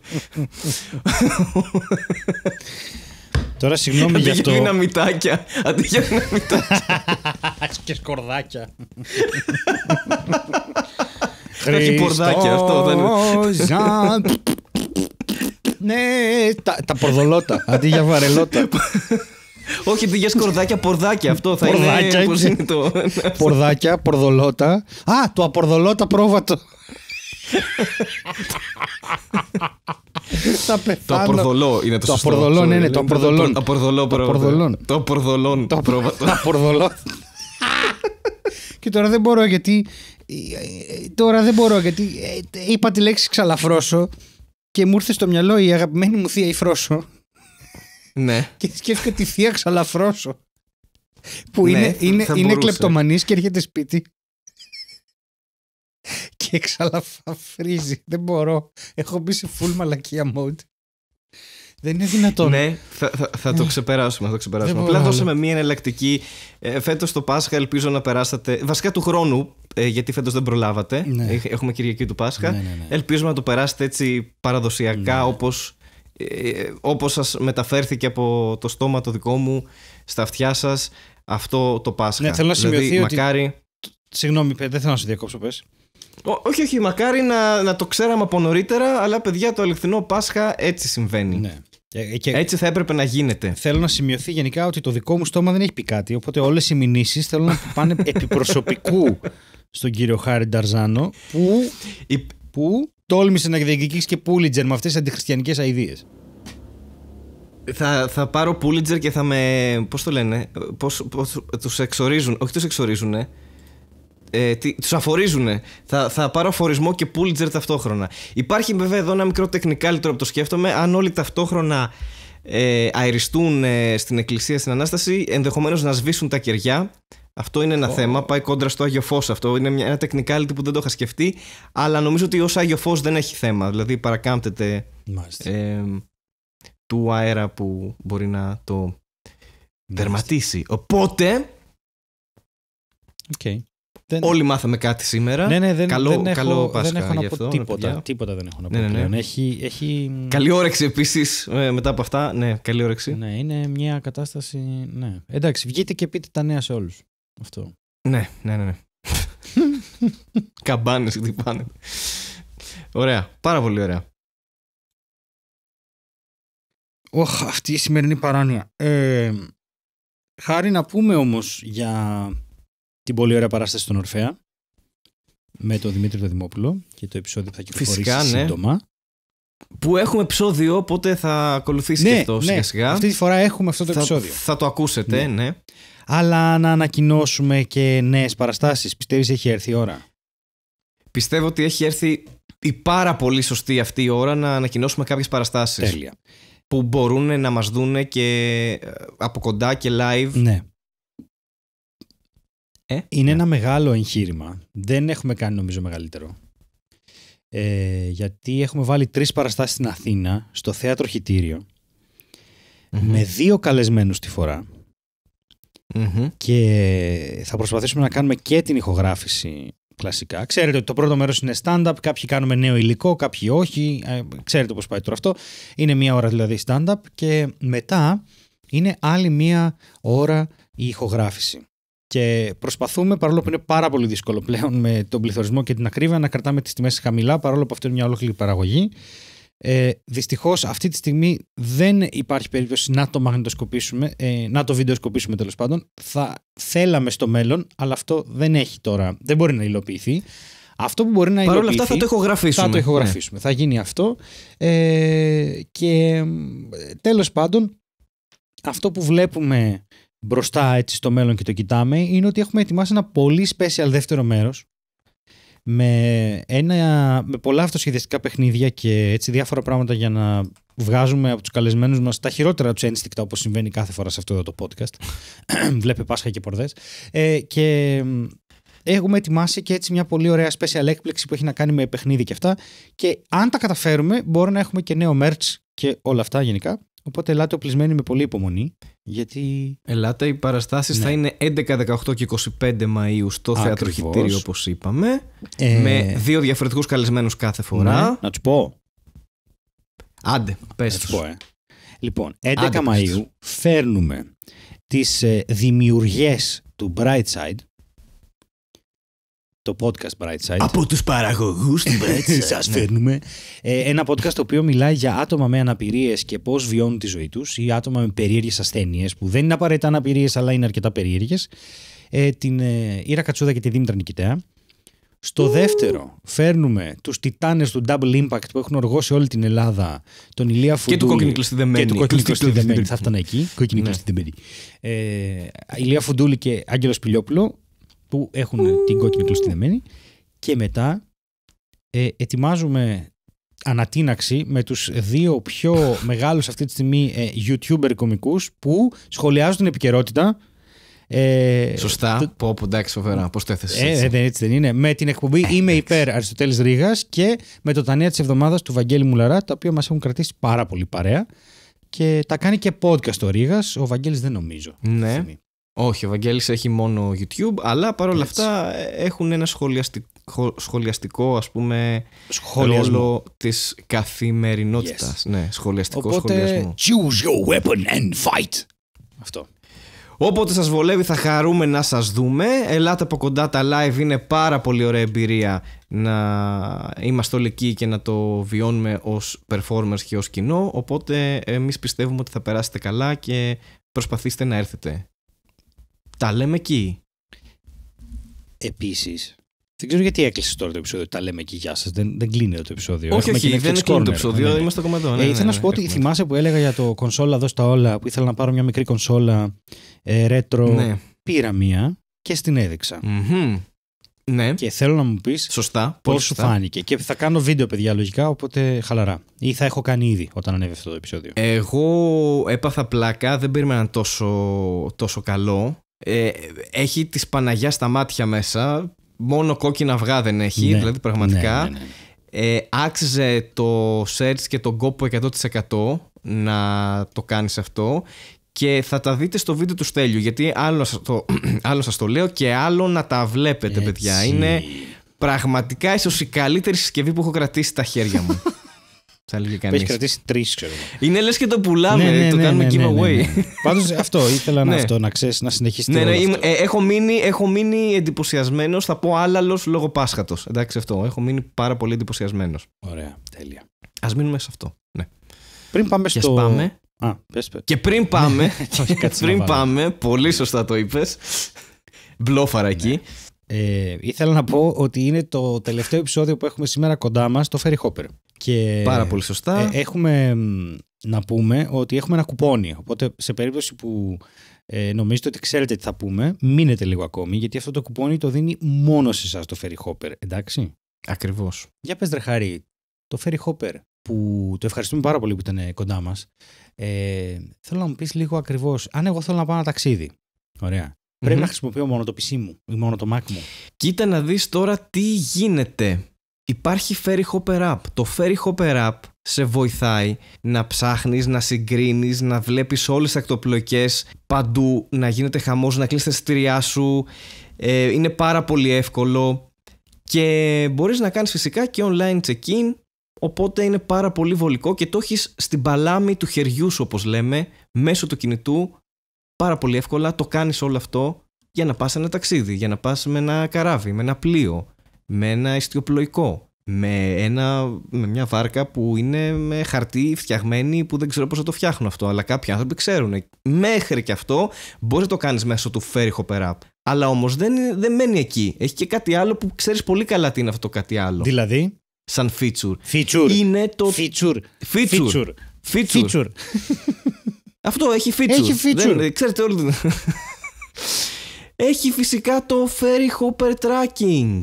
Τώρα συγγνώμη για αυτό. Αντί για δυναμητάκια. Αντί για μυτάκια και σκορδάκια. Έχει πορδάκια Ναι, τα πορδολότα. Αντί για βαρελότα. Όχι, δεν κορδάκια πορδάκια. Αυτό θα πορδάκια, είναι. είναι το... πορδάκια, πορδολότα. Α, το απορδολότα πρόβατο. Θα Το απορδολό είναι το, το σωστό. Απορδολό, ναι, ναι, το απορδολό. Το απορδολόν. Το πρόβατο Το απορδολό Και τώρα δεν μπορώ γιατί. Τώρα δεν μπορώ γιατί ε, είπα τη λέξη ξαλαφρώσω και μου ήρθε στο μυαλό η αγαπημένη μου θεία η Φρόσο. Ναι. και σκέφτηκα τη θεία ξαλαφρώσω. Που ναι, είναι, είναι, είναι κλεπτομανής και έρχεται σπίτι. και ξαλαφρίζει. Δεν μπορώ. Έχω μπει σε full μαλακία mode. Δεν είναι δυνατόν. Ναι, θα, θα, θα το ναι. ξεπεράσουμε. Θα το ξεπεράσουμε. Απλά δώσαμε μία εναλλακτική. Ε, φέτος το Πάσχα ελπίζω να περάσατε. Βασικά του χρόνου, ε, γιατί φέτος δεν προλάβατε. Έχουμε Κυριακή του Πάσχα. Ναι, ελπίζω να το περάσετε έτσι παραδοσιακά όπως ε, όπως σας μεταφέρθηκε από το στόμα το δικό μου στα αυτιά σας αυτό το Πάσχα. Ναι, θέλω να δηλαδή, σημειωθεί δηλαδή, ότι... Μακάρι... Συγγνώμη, δεν θέλω να σε διακόψω, πες. Ό, όχι, όχι, μακάρι να, να το ξέραμε από νωρίτερα, αλλά παιδιά το αληθινό Πάσχα έτσι συμβαίνει. Ναι. Ε, ε, και έτσι θα έπρεπε να γίνεται. Θέλω να σημειωθεί γενικά ότι το δικό μου στόμα δεν έχει πει κάτι, οπότε όλες οι μηνύσεις θέλω να πάνε επί στον κύριο Χάρη Νταρζάνο που... που τόλμησε να διεκδικήσει και Πούλιτζερ με αυτές τις αντιχριστιανικές αειδίε. Θα, θα πάρω Πούλιτζερ και θα με. Πώς το λένε, πώς, πώς, Τους εξορίζουν. Όχι, τους εξορίζουν. Ε, του αφορίζουν. Θα, θα πάρω αφορισμό και Πούλιτζερ ταυτόχρονα. Υπάρχει βέβαια εδώ ένα μικρό τεχνικά λιτρό που το σκέφτομαι. Αν όλοι ταυτόχρονα ε, αεριστούν ε, στην Εκκλησία στην Ανάσταση, ενδεχομένως να σβήσουν τα κεριά. Αυτό είναι ένα θέμα. Πάει κόντρα στο Άγιο Φως αυτό. Είναι μια, ένα technicality που δεν το είχα σκεφτεί. Αλλά νομίζω ότι ως Άγιο Φως δεν έχει θέμα. Δηλαδή παρακάμπτεται ε, του αέρα που μπορεί να το δερματίσει, Οπότε. Okay. Δεν... Όλοι μάθαμε κάτι σήμερα. Ναι, ναι, δεν, καλό, δεν έχω, Πάσχα δεν έχω να πω αυτό, τίποτα, δεν έχω να ναι, πω ναι, ναι, πλέον. Έχει, έχει... Καλή όρεξη επίσης ε, μετά από αυτά. Ναι, καλή όρεξη. Ναι, είναι μια κατάσταση... Ναι. Εντάξει, βγείτε και πείτε τα νέα σε όλους. Αυτό. Ναι, ναι, ναι. ναι. Καμπάνες χτυπάνε. Ωραία. Πάρα πολύ ωραία. Οχ, αυτή η σημερινή παράνοια. Ε, χάρη να πούμε όμως για την πολύ ωραία παράσταση στον Ορφέα με τον Δημήτρη το Δημόπουλο και το επεισόδιο που θα κυκλοφορήσει Φυσικά, ναι. σύντομα. Που έχουμε επεισόδιο, οπότε θα ακολουθήσει ναι, και αυτό ναι. σιγά σιγά. Αυτή τη φορά έχουμε αυτό το επεισόδιο. Θα το ακούσετε, ναι αλλά να ανακοινώσουμε και νέες παραστάσεις. Πιστεύεις έχει έρθει η ώρα. Πιστεύω ότι έχει έρθει η πάρα πολύ σωστή αυτή η ώρα να ανακοινώσουμε κάποιες παραστάσεις. Τέλεια. Που μπορούν να μας δούνε και ε, από κοντά και live. Ναι. Ε, Είναι ναι. ένα μεγάλο εγχείρημα. Δεν έχουμε κάνει νομίζω μεγαλύτερο. Ε, γιατί έχουμε βάλει τρεις παραστάσεις στην Αθήνα, στο Θέατρο με δύο καλεσμένους τη φορά. Και θα προσπαθήσουμε να κάνουμε και την ηχογράφηση κλασικά. Ξέρετε ότι το πρώτο μέρος είναι stand-up, κάποιοι κάνουμε νέο υλικό, κάποιοι όχι. Ε, ξέρετε πώς πάει τώρα αυτό. Είναι μία ώρα δηλαδή stand-up και μετά είναι άλλη μία ώρα η ηχογράφηση. Και προσπαθούμε, παρόλο που είναι πάρα πολύ δύσκολο πλέον με τον πληθωρισμό και την ακρίβεια, να κρατάμε τις τιμές χαμηλά, παρόλο που αυτό είναι μια ολόκληρη παραγωγή. Ε, Δυστυχώς αυτή τη στιγμή δεν υπάρχει περίπτωση να το μαγνητοσκοπήσουμε, ε, να το βιντεοσκοπήσουμε τέλος πάντων. Θα θέλαμε στο μέλλον, αλλά αυτό δεν έχει τώρα, δεν μπορεί να υλοποιηθεί. Αυτό που μπορεί να Παρ' όλα αυτά θα το ηχογραφήσουμε. Θα το ηχογραφήσουμε. Ναι. Θα γίνει αυτό. Ε, και τέλος πάντων, αυτό που βλέπουμε μπροστά έτσι στο μέλλον και το κοιτάμε είναι ότι έχουμε ετοιμάσει ένα πολύ special δεύτερο μέρος με, ένα, με πολλά αυτοσχεδιαστικά παιχνίδια και έτσι διάφορα πράγματα για να βγάζουμε από τους καλεσμένους μας τα χειρότερα τους ένστικτα όπως συμβαίνει κάθε φορά σε αυτό το podcast. Βλέπε Πάσχα και Πορδές. Ε, και έχουμε ετοιμάσει και έτσι μια πολύ ωραία special έκπληξη που έχει να κάνει με παιχνίδι και αυτά. Και αν τα καταφέρουμε, μπορεί να έχουμε και νέο merch και όλα αυτά γενικά. Οπότε ελάτε οπλισμένοι με πολύ υπομονή. Γιατί... Ελάτε, οι παραστάσεις ναι. θα είναι 11, 18 και 25 Μαου στο θέατρο Χιτήριο, όπως είπαμε. Ε. Με δύο διαφορετικούς καλεσμένους κάθε φορά. Ναι. Να τους πω. Άντε, πες. τους. πω, ε. Λοιπόν, 11 Άντε, Μαΐου φέρνουμε τις ε, του Brightside το podcast Bright Side. Από τους παραγωγούς του Bright Side. Σας ναι. φέρνουμε. Ε, ένα podcast το οποίο μιλάει για άτομα με αναπηρίες και πώς βιώνουν τη ζωή τους ή άτομα με περίεργες ασθένειες που δεν είναι απαραίτητα αναπηρίες αλλά είναι αρκετά περίεργες. Ε, την ε, Ήρα Κατσούδα και τη Δήμητρα Νικητέα. Στο Ου! δεύτερο φέρνουμε τους τιτάνες του Double Impact που έχουν οργώσει όλη την Ελλάδα, τον Ηλία Φουντούλη και του κόκκινη κλωστηδεμένη. Και του κόκκινη Θα φτάνει. εκεί. Ναι. Κόκκινη ε, Ηλία Φουντούλη και Άγγελος Πιλιόπουλο που έχουν την κόκκινη κλωστή δεμένη και μετά ε, ετοιμάζουμε ανατείναξη με τους δύο πιο μεγάλους αυτή τη στιγμή ε, youtuber κομικούς που σχολιάζουν την επικαιρότητα ε, Σωστά. Το... Πω, πω, εντάξει, φοβερά. πώς το έθεσες Ε, έτσι. δεν, έτσι δεν είναι. Με την εκπομπή ε, Είμαι υπέρ Αριστοτέλης Ρήγας και με το τανέα της εβδομάδας του Βαγγέλη Μουλαρά, τα οποία μας έχουν κρατήσει πάρα πολύ παρέα. Και τα κάνει και podcast ο Ρήγας Ο Βαγγέλης δεν νομίζω. Ναι. Όχι, ο Βαγγέλης έχει μόνο YouTube, αλλά παρόλα αυτά ε, έχουν ένα σχολιαστικό, σχολιαστικό ας πούμε, Σχολιασμό. ρόλο της καθημερινότητας. Ναι, σχολιαστικό Οπότε, σχολιασμό. choose your weapon and fight. Αυτό. Όποτε σας βολεύει θα χαρούμε να σας δούμε. Ελάτε από κοντά τα live, είναι πάρα πολύ ωραία εμπειρία να είμαστε όλοι εκεί και να το βιώνουμε ως performers και ως κοινό. Οπότε εμείς πιστεύουμε ότι θα περάσετε καλά και προσπαθήστε να έρθετε. Τα λέμε εκεί. Επίσης. Δεν ξέρω γιατί έκλεισε τώρα το επεισόδιο. Τα λέμε εκεί, γεια σας. Δεν, δεν κλείνει το επεισόδιο. Όχι, όχι, δεν κλείνει το επεισόδιο. Ναι, ναι. Είμαστε ακόμα εδώ. Ε, ναι, ε, ήθελα να ναι, σου πω ότι θυμάσαι που έλεγα για το κονσόλα εδώ στα όλα, που ήθελα να πάρω μια μικρή κονσόλα ε, ρέτρο. Πήρα μία και στην έδειξα. Ναι. Και θέλω να μου πεις. Σωστά. Πώς σου φάνηκε. Και θα κάνω βίντεο, παιδιά, λογικά, οπότε χαλαρά. Ή θα έχω κάνει ήδη όταν ανέβει αυτό το επεισόδιο. Εγώ έπαθα πλάκα, δεν περίμενα τόσο, τόσο καλό. Ε, έχει τη Παναγιά στα μάτια μέσα μόνο κόκκινα αυγά δεν έχει ναι. δηλαδή πραγματικά ναι, ναι, ε, άξιζε το search και τον κόπο 100% να το κάνεις αυτό και θα τα δείτε στο βίντεο του Στέλιου γιατί άλλο σας το, άλλο σας το λέω και άλλο να τα βλέπετε παιδιά είναι πραγματικά ίσως η καλύτερη συσκευή που έχω κρατήσει στα χέρια μου θα έλεγε κανεί. Έχει κρατήσει τρεις, ξέρω Είναι λες και το πουλάμε, ναι, ναι, το ναι, κάνουμε ναι, ναι, giveaway. Ναι, Πάντως αυτό ήθελα να, αυτό, να ξέρεις, να συνεχίσει. Ναι, ναι, ε, έχω μείνει, έχω μείνει εντυπωσιασμένος. Θα πω άλλαλο λόγω Πάσχατος. Εντάξει, αυτό. Έχω μείνει πάρα πολύ εντυπωσιασμένος. Ωραία, τέλεια. Ας μείνουμε σε αυτό. Ναι. Πριν πάμε στο. Πάμε. Α, πες, πες. Και πριν πάμε. πριν πάμε, πολύ σωστά το είπες. Μπλόφαρα εκεί. Ε, ήθελα να πω ότι είναι το τελευταίο επεισόδιο που έχουμε σήμερα κοντά μας, το Ferry Hopper. Και Πάρα πολύ σωστά. Ε, έχουμε να πούμε ότι έχουμε ένα κουπόνι, οπότε σε περίπτωση που ε, νομίζετε ότι ξέρετε τι θα πούμε, μείνετε λίγο ακόμη, γιατί αυτό το κουπόνι το δίνει μόνο σε εσάς το Ferry Hopper, εντάξει. Ακριβώς. Για πες, Δρεχαρή, το Ferry Hopper που το ευχαριστούμε πάρα πολύ που ήταν ε, κοντά μας. ε, θέλω να μου πεις λίγο ακριβώς, αν εγώ θέλω να πάω ένα ταξίδι, ωραία, Πρέπει mm-hmm. να χρησιμοποιώ μόνο το PC μου ή μόνο το Mac μου. Κοίτα να δεις τώρα τι γίνεται. Υπάρχει Ferry Hopper App. Το Ferry Hopper App σε βοηθάει να ψάχνεις, να συγκρίνεις, να βλέπεις όλες τις ακτοπλοκές παντού, να γίνεται χαμός, να κλείσεις τα εισιτήριά σου. Ε, είναι πάρα πολύ εύκολο και μπορείς να κάνεις φυσικά και online check-in οπότε είναι πάρα πολύ βολικό και το έχεις στην παλάμη του χεριού σου όπως λέμε μέσω του κινητού πάρα πολύ εύκολα το κάνεις όλο αυτό όλο αυτό για να πας ένα ταξίδι, για να πας με ένα καράβι, με ένα πλοίο, με ένα ιστιοπλοϊκό, με, ένα, με μια βάρκα που είναι με χαρτί φτιαγμένη που δεν ξέρω πώς θα το φτιάχνω αυτό, αλλά κάποιοι άνθρωποι ξέρουν. Μέχρι και αυτό μπορείς να το κάνεις μέσω του Ferry Hopper App. Αλλά όμως δεν, δεν μένει εκεί. Έχει και κάτι άλλο που ξέρεις πολύ καλά τι είναι αυτό το κάτι άλλο. Δηλαδή? Σαν feature. Feature. Είναι το... Feature. Feature. Feature. feature. feature. Αυτό έχει feature. Έχει feature. ξέρετε όλοι. έχει φυσικά το ferry hopper tracking.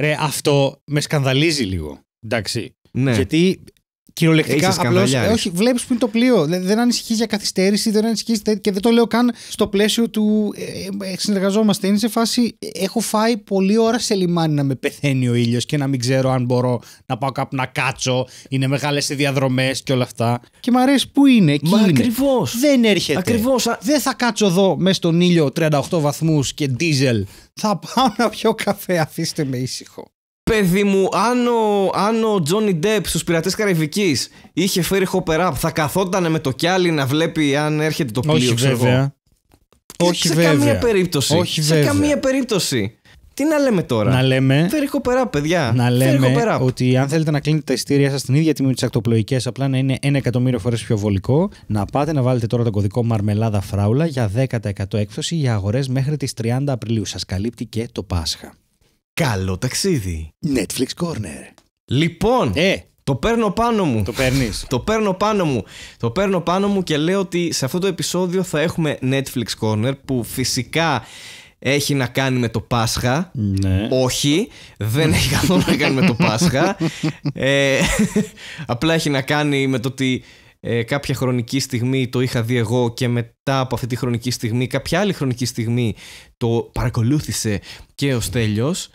Ρε, αυτό με σκανδαλίζει λίγο. Εντάξει. Ναι. Γιατί Κυριολεκτικά. Απλώ. Όχι, βλέπεις που είναι το πλοίο. Δεν ανησυχείς για καθυστέρηση, δεν ανησυχείς και δεν το λέω καν στο πλαίσιο του ε, ε, ε συνεργαζόμαστε. Είναι σε φάση. Ε, έχω φάει πολλή ώρα σε λιμάνι να με πεθαίνει ο ήλιος και να μην ξέρω αν μπορώ να πάω κάπου να κάτσω. Είναι μεγάλες οι διαδρομές και όλα αυτά. Και μου αρέσει που είναι. Εκεί ακριβώς. Δεν έρχεται. Ακριβώς. Δεν θα κάτσω εδώ μέσα στον ήλιο 38 βαθμούς και ντίζελ. Θα πάω να πιω καφέ. Αφήστε με ήσυχο. Παιδί μου, αν ο, αν ο Johnny Depp στους πειρατές Καραϊβικής είχε φέρει hopper up, θα καθόταν με το κιάλι να βλέπει αν έρχεται το πλοίο, Όχι ξέρω. βέβαια. Όχι σε βέβαια. καμία περίπτωση. Όχι σε βέβαια. καμία περίπτωση. Τι να λέμε τώρα. Να λέμε. Φέρει hopper up, παιδιά. Να λέμε ότι αν θέλετε να κλείνετε τα εισιτήρια σας στην ίδια τιμή με τις ακτοπλοϊκές, απλά να είναι ένα εκατομμύριο φορές πιο βολικό, να πάτε να βάλετε τώρα τον κωδικό Μαρμελάδα Φράουλα για 10% έκπτωση για αγορές μέχρι τις 30 Απριλίου. Σας καλύπτει και το Πάσχα. Καλό ταξίδι. Netflix Corner. Λοιπόν, ε. το παίρνω πάνω μου. Το παίρνεις. το παίρνω πάνω μου. Το παίρνω πάνω μου και λέω ότι σε αυτό το επεισόδιο θα έχουμε Netflix Corner που φυσικά έχει να κάνει με το Πάσχα. Ναι. Όχι, δεν έχει καθόλου να κάνει με το Πάσχα. Ε, απλά έχει να κάνει με το ότι ε, κάποια χρονική στιγμή το είχα δει εγώ και μετά από αυτή τη χρονική στιγμή κάποια άλλη χρονική στιγμή το παρακολούθησε και ο Στέλιος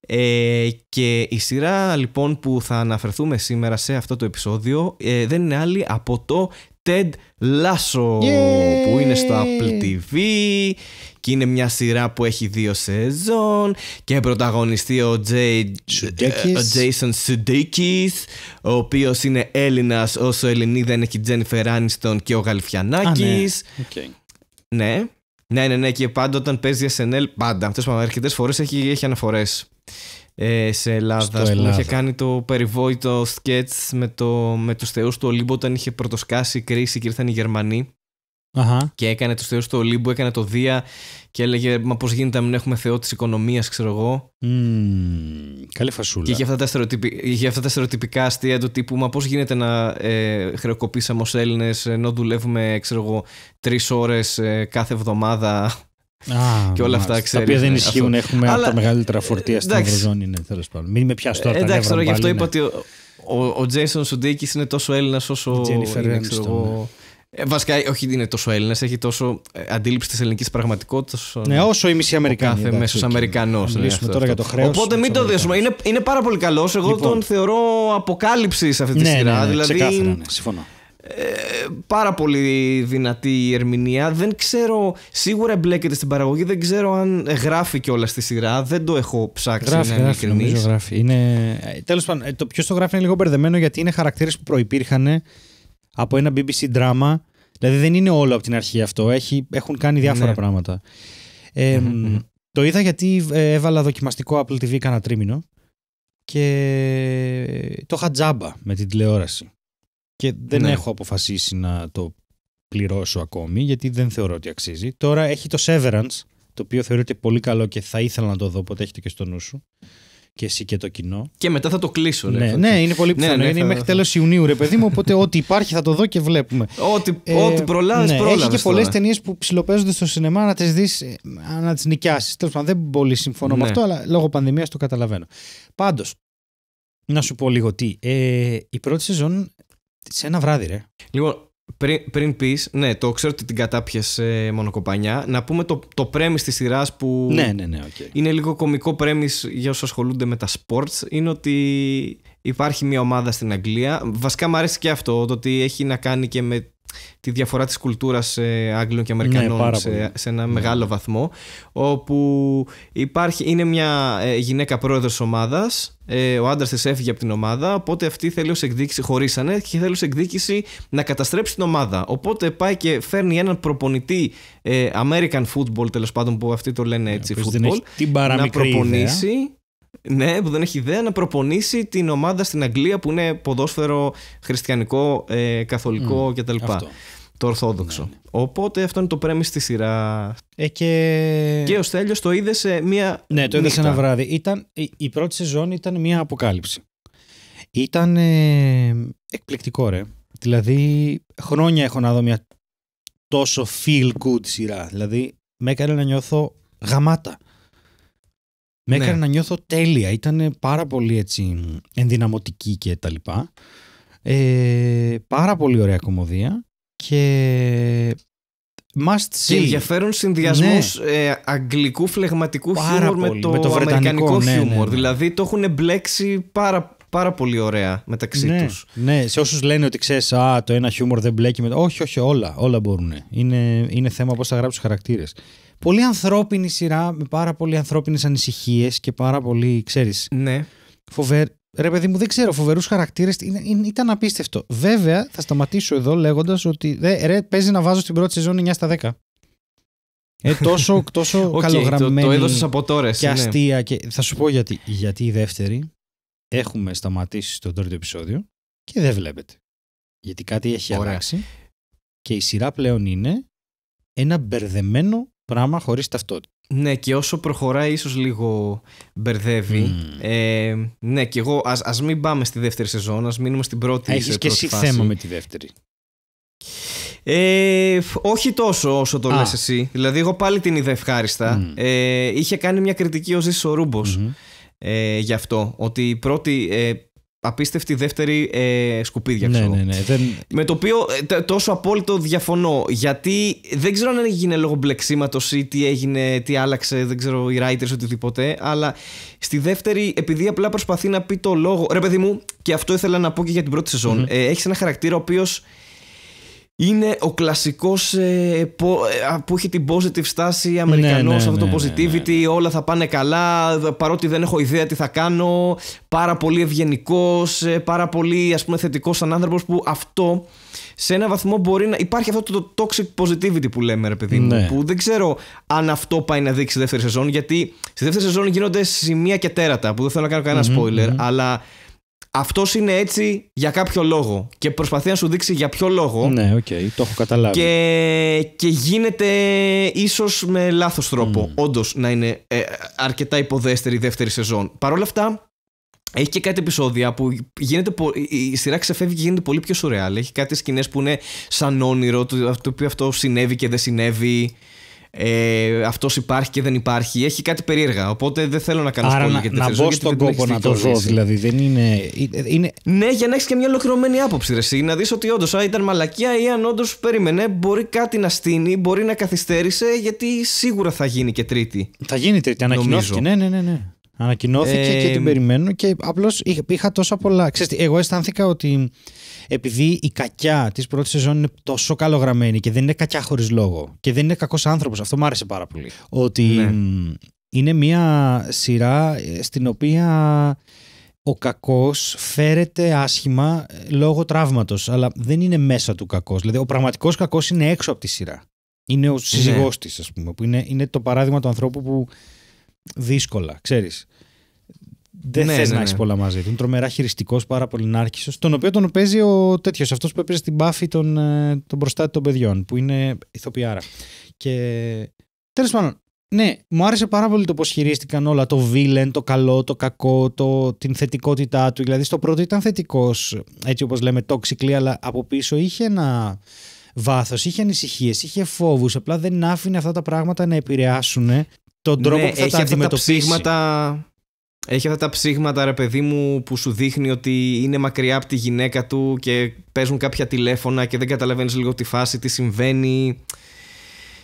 ε, και η σειρά λοιπόν που θα αναφερθούμε σήμερα σε αυτό το επεισόδιο ε, δεν είναι άλλη από το Ted Lasso που είναι στο Apple TV και είναι μια σειρά που έχει δύο σεζόν και πρωταγωνιστεί ο, Jay, ε, ο Jason Sudeikis ο οποίος είναι Έλληνας όσο Ελληνίδα είναι και η Τζένιφερ Άνιστον και ο Γαλφιανάκης ναι. ναι. ναι ναι ναι και πάντα όταν παίζει SNL πάντα Αυτές φορέ αρκετές φορές έχει, έχει αναφορές ε, σε Ελλάδα. Που είχε κάνει το περιβόητο σκέτς με, το, με τους θεούς του Ολύμπου όταν είχε πρωτοσκάσει η κρίση και ήρθαν οι Γερμανοί. Αχα. Και έκανε τους θεούς του Ολύμπου, έκανε το Δία και έλεγε Μα πώς γίνεται να μην έχουμε θεό της οικονομίας, ξέρω εγώ. Mm, καλή φασούλα. Και για αυτά τα, στερεοτυπικά αστεία του τύπου Μα πώς γίνεται να ε, χρεοκοπήσαμε ως Έλληνες ενώ δουλεύουμε, ξέρω εγώ, τρεις ώρες ε, κάθε εβδομάδα. Ah, και όλα αυτά ξέρεις Τα οποία δεν ε, ισχύουν, αυτό. έχουμε Αλλά... τα μεγαλύτερα φορτία στην Ευρωζώνη. Ναι, τέλος πάντων. Μην με πιάσει τώρα. Εντάξει, τώρα γι' αυτό είπα ναι. ότι ο Τζέισον Σουντίκη είναι τόσο Έλληνας όσο. Jennifer είναι, ναι. Ε, βασικά, όχι είναι τόσο Έλληνα, έχει τόσο ε, αντίληψη της ελληνικής πραγματικότητας. Ναι, όσο η μισή Αμερικάνη. Κάθε μέσο Αμερικανό. Ναι, τώρα για το χρέος. Οπότε μην το δέσουμε. Είναι, είναι πάρα πολύ καλός. Εγώ λοιπόν. τον θεωρώ αποκάλυψη σε αυτή τη ναι, ναι σειρά. Ναι, ναι, δηλαδή, ναι. Συμφωνώ. Ε, πάρα πολύ δυνατή η ερμηνεία. Δεν ξέρω, σίγουρα εμπλέκεται στην παραγωγή. Δεν ξέρω αν γράφει κιόλας στη σειρά. Δεν το έχω ψάξει. Γράφει, είναι γράφει, νομίζω γράφει. Είναι... Ε, Τέλος πάντων, ε, το ποιος το γράφει είναι λίγο μπερδεμένο γιατί είναι χαρακτήρες που προπήρχαν από ένα BBC drama. Δηλαδή δεν είναι όλο από την αρχή αυτό. Έχει, έχουν κάνει διάφορα ναι. πράγματα. Ναι. Το είδα γιατί ε, έβαλα δοκιμαστικό Apple TV κάνα τρίμηνο και το είχα τζάμπα με την τηλεόραση. Και δεν ναι. έχω αποφασίσει να το πληρώσω ακόμη γιατί δεν θεωρώ ότι αξίζει. Τώρα έχει το Severance, το οποίο θεωρείται πολύ καλό και θα ήθελα να το δω, πότε έχετε και στο νου σου και εσύ και το κοινό. Και μετά θα το κλείσω, ρε. Ναι, ναι, ναι, ναι είναι πολύ πιθανό. είναι μέχρι τέλος Ιουνίου, ρε παιδί μου. Οπότε ό,τι υπάρχει θα το δω και βλέπουμε. Ό,τι ε, προλάβεις, ναι, Έχει και πολλές ταινίες που ψηλοπαίζονται στο σινεμά να τις δεις, ε, να τις νοικιάσεις. Τέλος πάντων, δεν πολύ συμφωνώ με ναι. αυτό, αλλά λόγω πανδημίας το καταλαβαίνω. Πάντως, να σου πω λίγο τι. Ε, η πρώτη σεζόν σε ένα βράδυ, ρε. Λοιπόν, πριν, πριν πεις, ναι, το ξέρω ότι την κατάπιασε μονοκοπανιά. Να πούμε το, το πρέμι τη σειρά που. Ναι, ναι, ναι, okay. Είναι λίγο κομικό πρέμι για όσους ασχολούνται με τα sports. Είναι ότι υπάρχει μια ομάδα στην Αγγλία. Βασικά μου αρέσει και αυτό, το ότι έχει να κάνει και με τη διαφορά της κουλτούρας ε, Άγγλων και Αμερικανών ναι, σε, σε, ένα ναι. μεγάλο βαθμό όπου υπάρχει, είναι μια ε, γυναίκα πρόεδρος ομάδας ε, ο άντρας της έφυγε από την ομάδα. Οπότε αυτή θέλει ως εκδίκηση, χωρίσανε και θέλει ως εκδίκηση να καταστρέψει την ομάδα. Οπότε πάει και φέρνει έναν προπονητή ε, American football, τέλος πάντων που αυτοί το λένε ε, έτσι, football, να προπονήσει. Ναι, που δεν έχει ιδέα να προπονήσει την ομάδα στην Αγγλία που είναι ποδόσφαιρο χριστιανικό, ε, καθολικό mm, κτλ. Το Ορθόδοξο. Ναι, ναι. Οπότε αυτό είναι το πρέμις στη σειρά. Ε, και... και ο Στέλιος το είδε σε μία. Ναι, το είδε σε ένα βράδυ. Ήταν, η πρώτη σεζόν ήταν μία αποκάλυψη. Ήταν ε, εκπληκτικό, ρε. Δηλαδή, χρόνια έχω να δω μια τόσο feel good σειρά. Δηλαδή, με έκανε να νιώθω γαμάτα με ναι. έκανε να νιώθω τέλεια. Ήταν πάρα πολύ έτσι ενδυναμωτική και τα λοιπά. Ε, πάρα πολύ ωραία κομμωδία και must see. Και ενδιαφέρον συνδυασμός ναι. ε, αγγλικού φλεγματικού χιούμορ με το, με αμερικανικό ναι, ναι χιούμορ. Δηλαδή το έχουν μπλέξει πάρα πάρα πολύ ωραία μεταξύ ναι, τους. Ναι, σε όσους λένε ότι ξέρεις, α, το ένα χιούμορ δεν μπλέκει με το... Όχι, όχι, όλα, όλα μπορούν. Είναι, είναι θέμα πώς θα γράψεις χαρακτήρες πολύ ανθρώπινη σειρά με πάρα πολύ ανθρώπινες ανησυχίες και πάρα πολύ, ξέρεις. Ναι. Φοβερ... Ρε παιδί μου, δεν ξέρω, φοβερούς χαρακτήρες. Ήταν απίστευτο. Βέβαια, θα σταματήσω εδώ λέγοντας ότι. Δε, ρε, παίζει να βάζω στην πρώτη σεζόν 9 στα 10. Ε, τόσο τόσο okay, καλογραμμένη το, το έδωσες από τώρα, και ναι. αστεία. Και... Θα σου πω γιατί. Γιατί η δεύτερη έχουμε σταματήσει στο τρίτο επεισόδιο και δεν βλέπετε. Γιατί κάτι έχει αλλάξει και η σειρά πλέον είναι ένα μπερδεμένο πράγμα χωρίς ταυτότητα. Ναι, και όσο προχωράει, ίσως λίγο μπερδεύει. Mm. Ε, ναι, και εγώ, ας ας μην πάμε στη δεύτερη σεζόν, ας μείνουμε στην πρώτη. Έχεις και εσύ θέμα με τη δεύτερη. Ε, όχι τόσο όσο το λες εσύ. Δηλαδή, εγώ πάλι την είδα ευχάριστα. Mm. Ε, είχε κάνει μια κριτική ο Ζήσης ο ρουμπος mm-hmm. ε, γι' αυτό. Ότι η πρώτη ε, απίστευτη δεύτερη ε, σκουπίδια. Ναι, ναι, ναι. Δεν... Με το οποίο ε, τόσο απόλυτο διαφωνώ. Γιατί δεν ξέρω αν έγινε λόγω μπλεξίματος ή τι έγινε, τι άλλαξε, δεν ξέρω οι writers οτιδήποτε. Αλλά στη δεύτερη, επειδή απλά προσπαθεί να πει το λόγο. Ρε, παιδί μου, και αυτό ήθελα να πω και για την πρώτη σεζόν. Ε, Έχεις ένα χαρακτήρα ο οποίος είναι ο κλασικός ε, ε, που έχει την positive στάση Αμερικανός, ναι, ναι, αυτό το ναι, ναι, positivity, όλα θα πάνε καλά, παρότι δεν έχω ιδέα τι θα κάνω. Πάρα πολύ ευγενικός, ε, πάρα πολύ ας πούμε, θετικός σαν άνθρωπος που αυτό σε ένα βαθμό μπορεί να. Υπάρχει αυτό το toxic positivity που λέμε, ρε παιδί μου, που δεν ξέρω αν αυτό πάει να δείξει στη δεύτερη σεζόν, γιατί στη δεύτερη σεζόν γίνονται σημεία και τέρατα που δεν θέλω να κάνω κανένα spoiler, αλλά αυτός είναι έτσι για κάποιο λόγο. Και προσπαθεί να σου δείξει για ποιο λόγο. Ναι, οκ, okay, το έχω καταλάβει. Και, και γίνεται ίσως με λάθος τρόπο. Mm. Όντως να είναι ε, αρκετά υποδέστερη η δεύτερη σεζόν. Παρ' όλα αυτά, έχει και κάτι επεισόδια που γίνεται, η σειρά ξεφεύγει και γίνεται πολύ πιο σουρεάλ. Έχει κάτι σκηνές που είναι σαν όνειρο, το οποίο αυτό συνέβη και δεν συνέβη ε, αυτός υπάρχει και δεν υπάρχει. Έχει κάτι περίεργα. Οπότε δεν θέλω να κάνω την να, να μπω στον κόπο να το δω δηλαδή. Δεν είναι, είναι... Ναι, για να έχεις και μια ολοκληρωμένη άποψη. Ρε, να δεις ότι όντως ήταν μαλακία ή αν όντως περίμενε, μπορεί κάτι να στείνει, μπορεί να καθυστέρησε, γιατί σίγουρα θα γίνει και τρίτη. Θα γίνει τρίτη, ανακοινώθηκε. Ναι, ναι, ναι. ναι. Ανακοινώθηκε ε... και την ε, περιμένω και απλώς είχα, είχα τόσα πολλά. εγώ αισθάνθηκα ότι επειδή η κακιά της πρώτης σεζόν είναι τόσο καλογραμμένη και δεν είναι κακιά χωρίς λόγο. Και δεν είναι κακός άνθρωπος. Αυτό μου άρεσε πάρα πολύ. Ότι ναι. είναι μια σειρά ε, στην οποία ο κακός φέρεται άσχημα ε, λόγω τραύματος, αλλά δεν είναι μέσα του κακός. Δηλαδή ο πραγματικός κακός είναι έξω από τη σειρά. Είναι ο ναι. σύζυγός ναι. της, ας πούμε, που είναι, είναι το παράδειγμα του ανθρώπου που δύσκολα, ξέρεις δεν ναι, θε ναι, να ναι. έχεις πολλά μαζί του. Είναι τρομερά χειριστικός, πάρα πολύ νάρκησο. Τον οποίο τον παίζει ο τέτοιος, αυτός που έπαιζε στην μπάφη των ε, τον προστάτη των παιδιών, που είναι ηθοποιάρα. Και τέλος πάντων, ναι, μου άρεσε πάρα πολύ το πώς χειρίστηκαν όλα. Το βίλεν, το καλό, το κακό, το, την θετικότητά του. Δηλαδή, στο πρώτο ήταν θετικός, έτσι όπως λέμε, τοξικλή αλλά από πίσω είχε ένα βάθος, είχε ανησυχίες, είχε φόβους. Απλά δεν άφηνε αυτά τα πράγματα να επηρεάσουν τον τρόπο ναι, που θα έχει αντιμετωπίσει. τα ψήγματα έχει αυτά τα ψήγματα, ρε παιδί μου, που σου δείχνει ότι είναι μακριά από τη γυναίκα του και παίζουν κάποια τηλέφωνα και δεν καταλαβαίνεις λίγο τη φάση, τι συμβαίνει.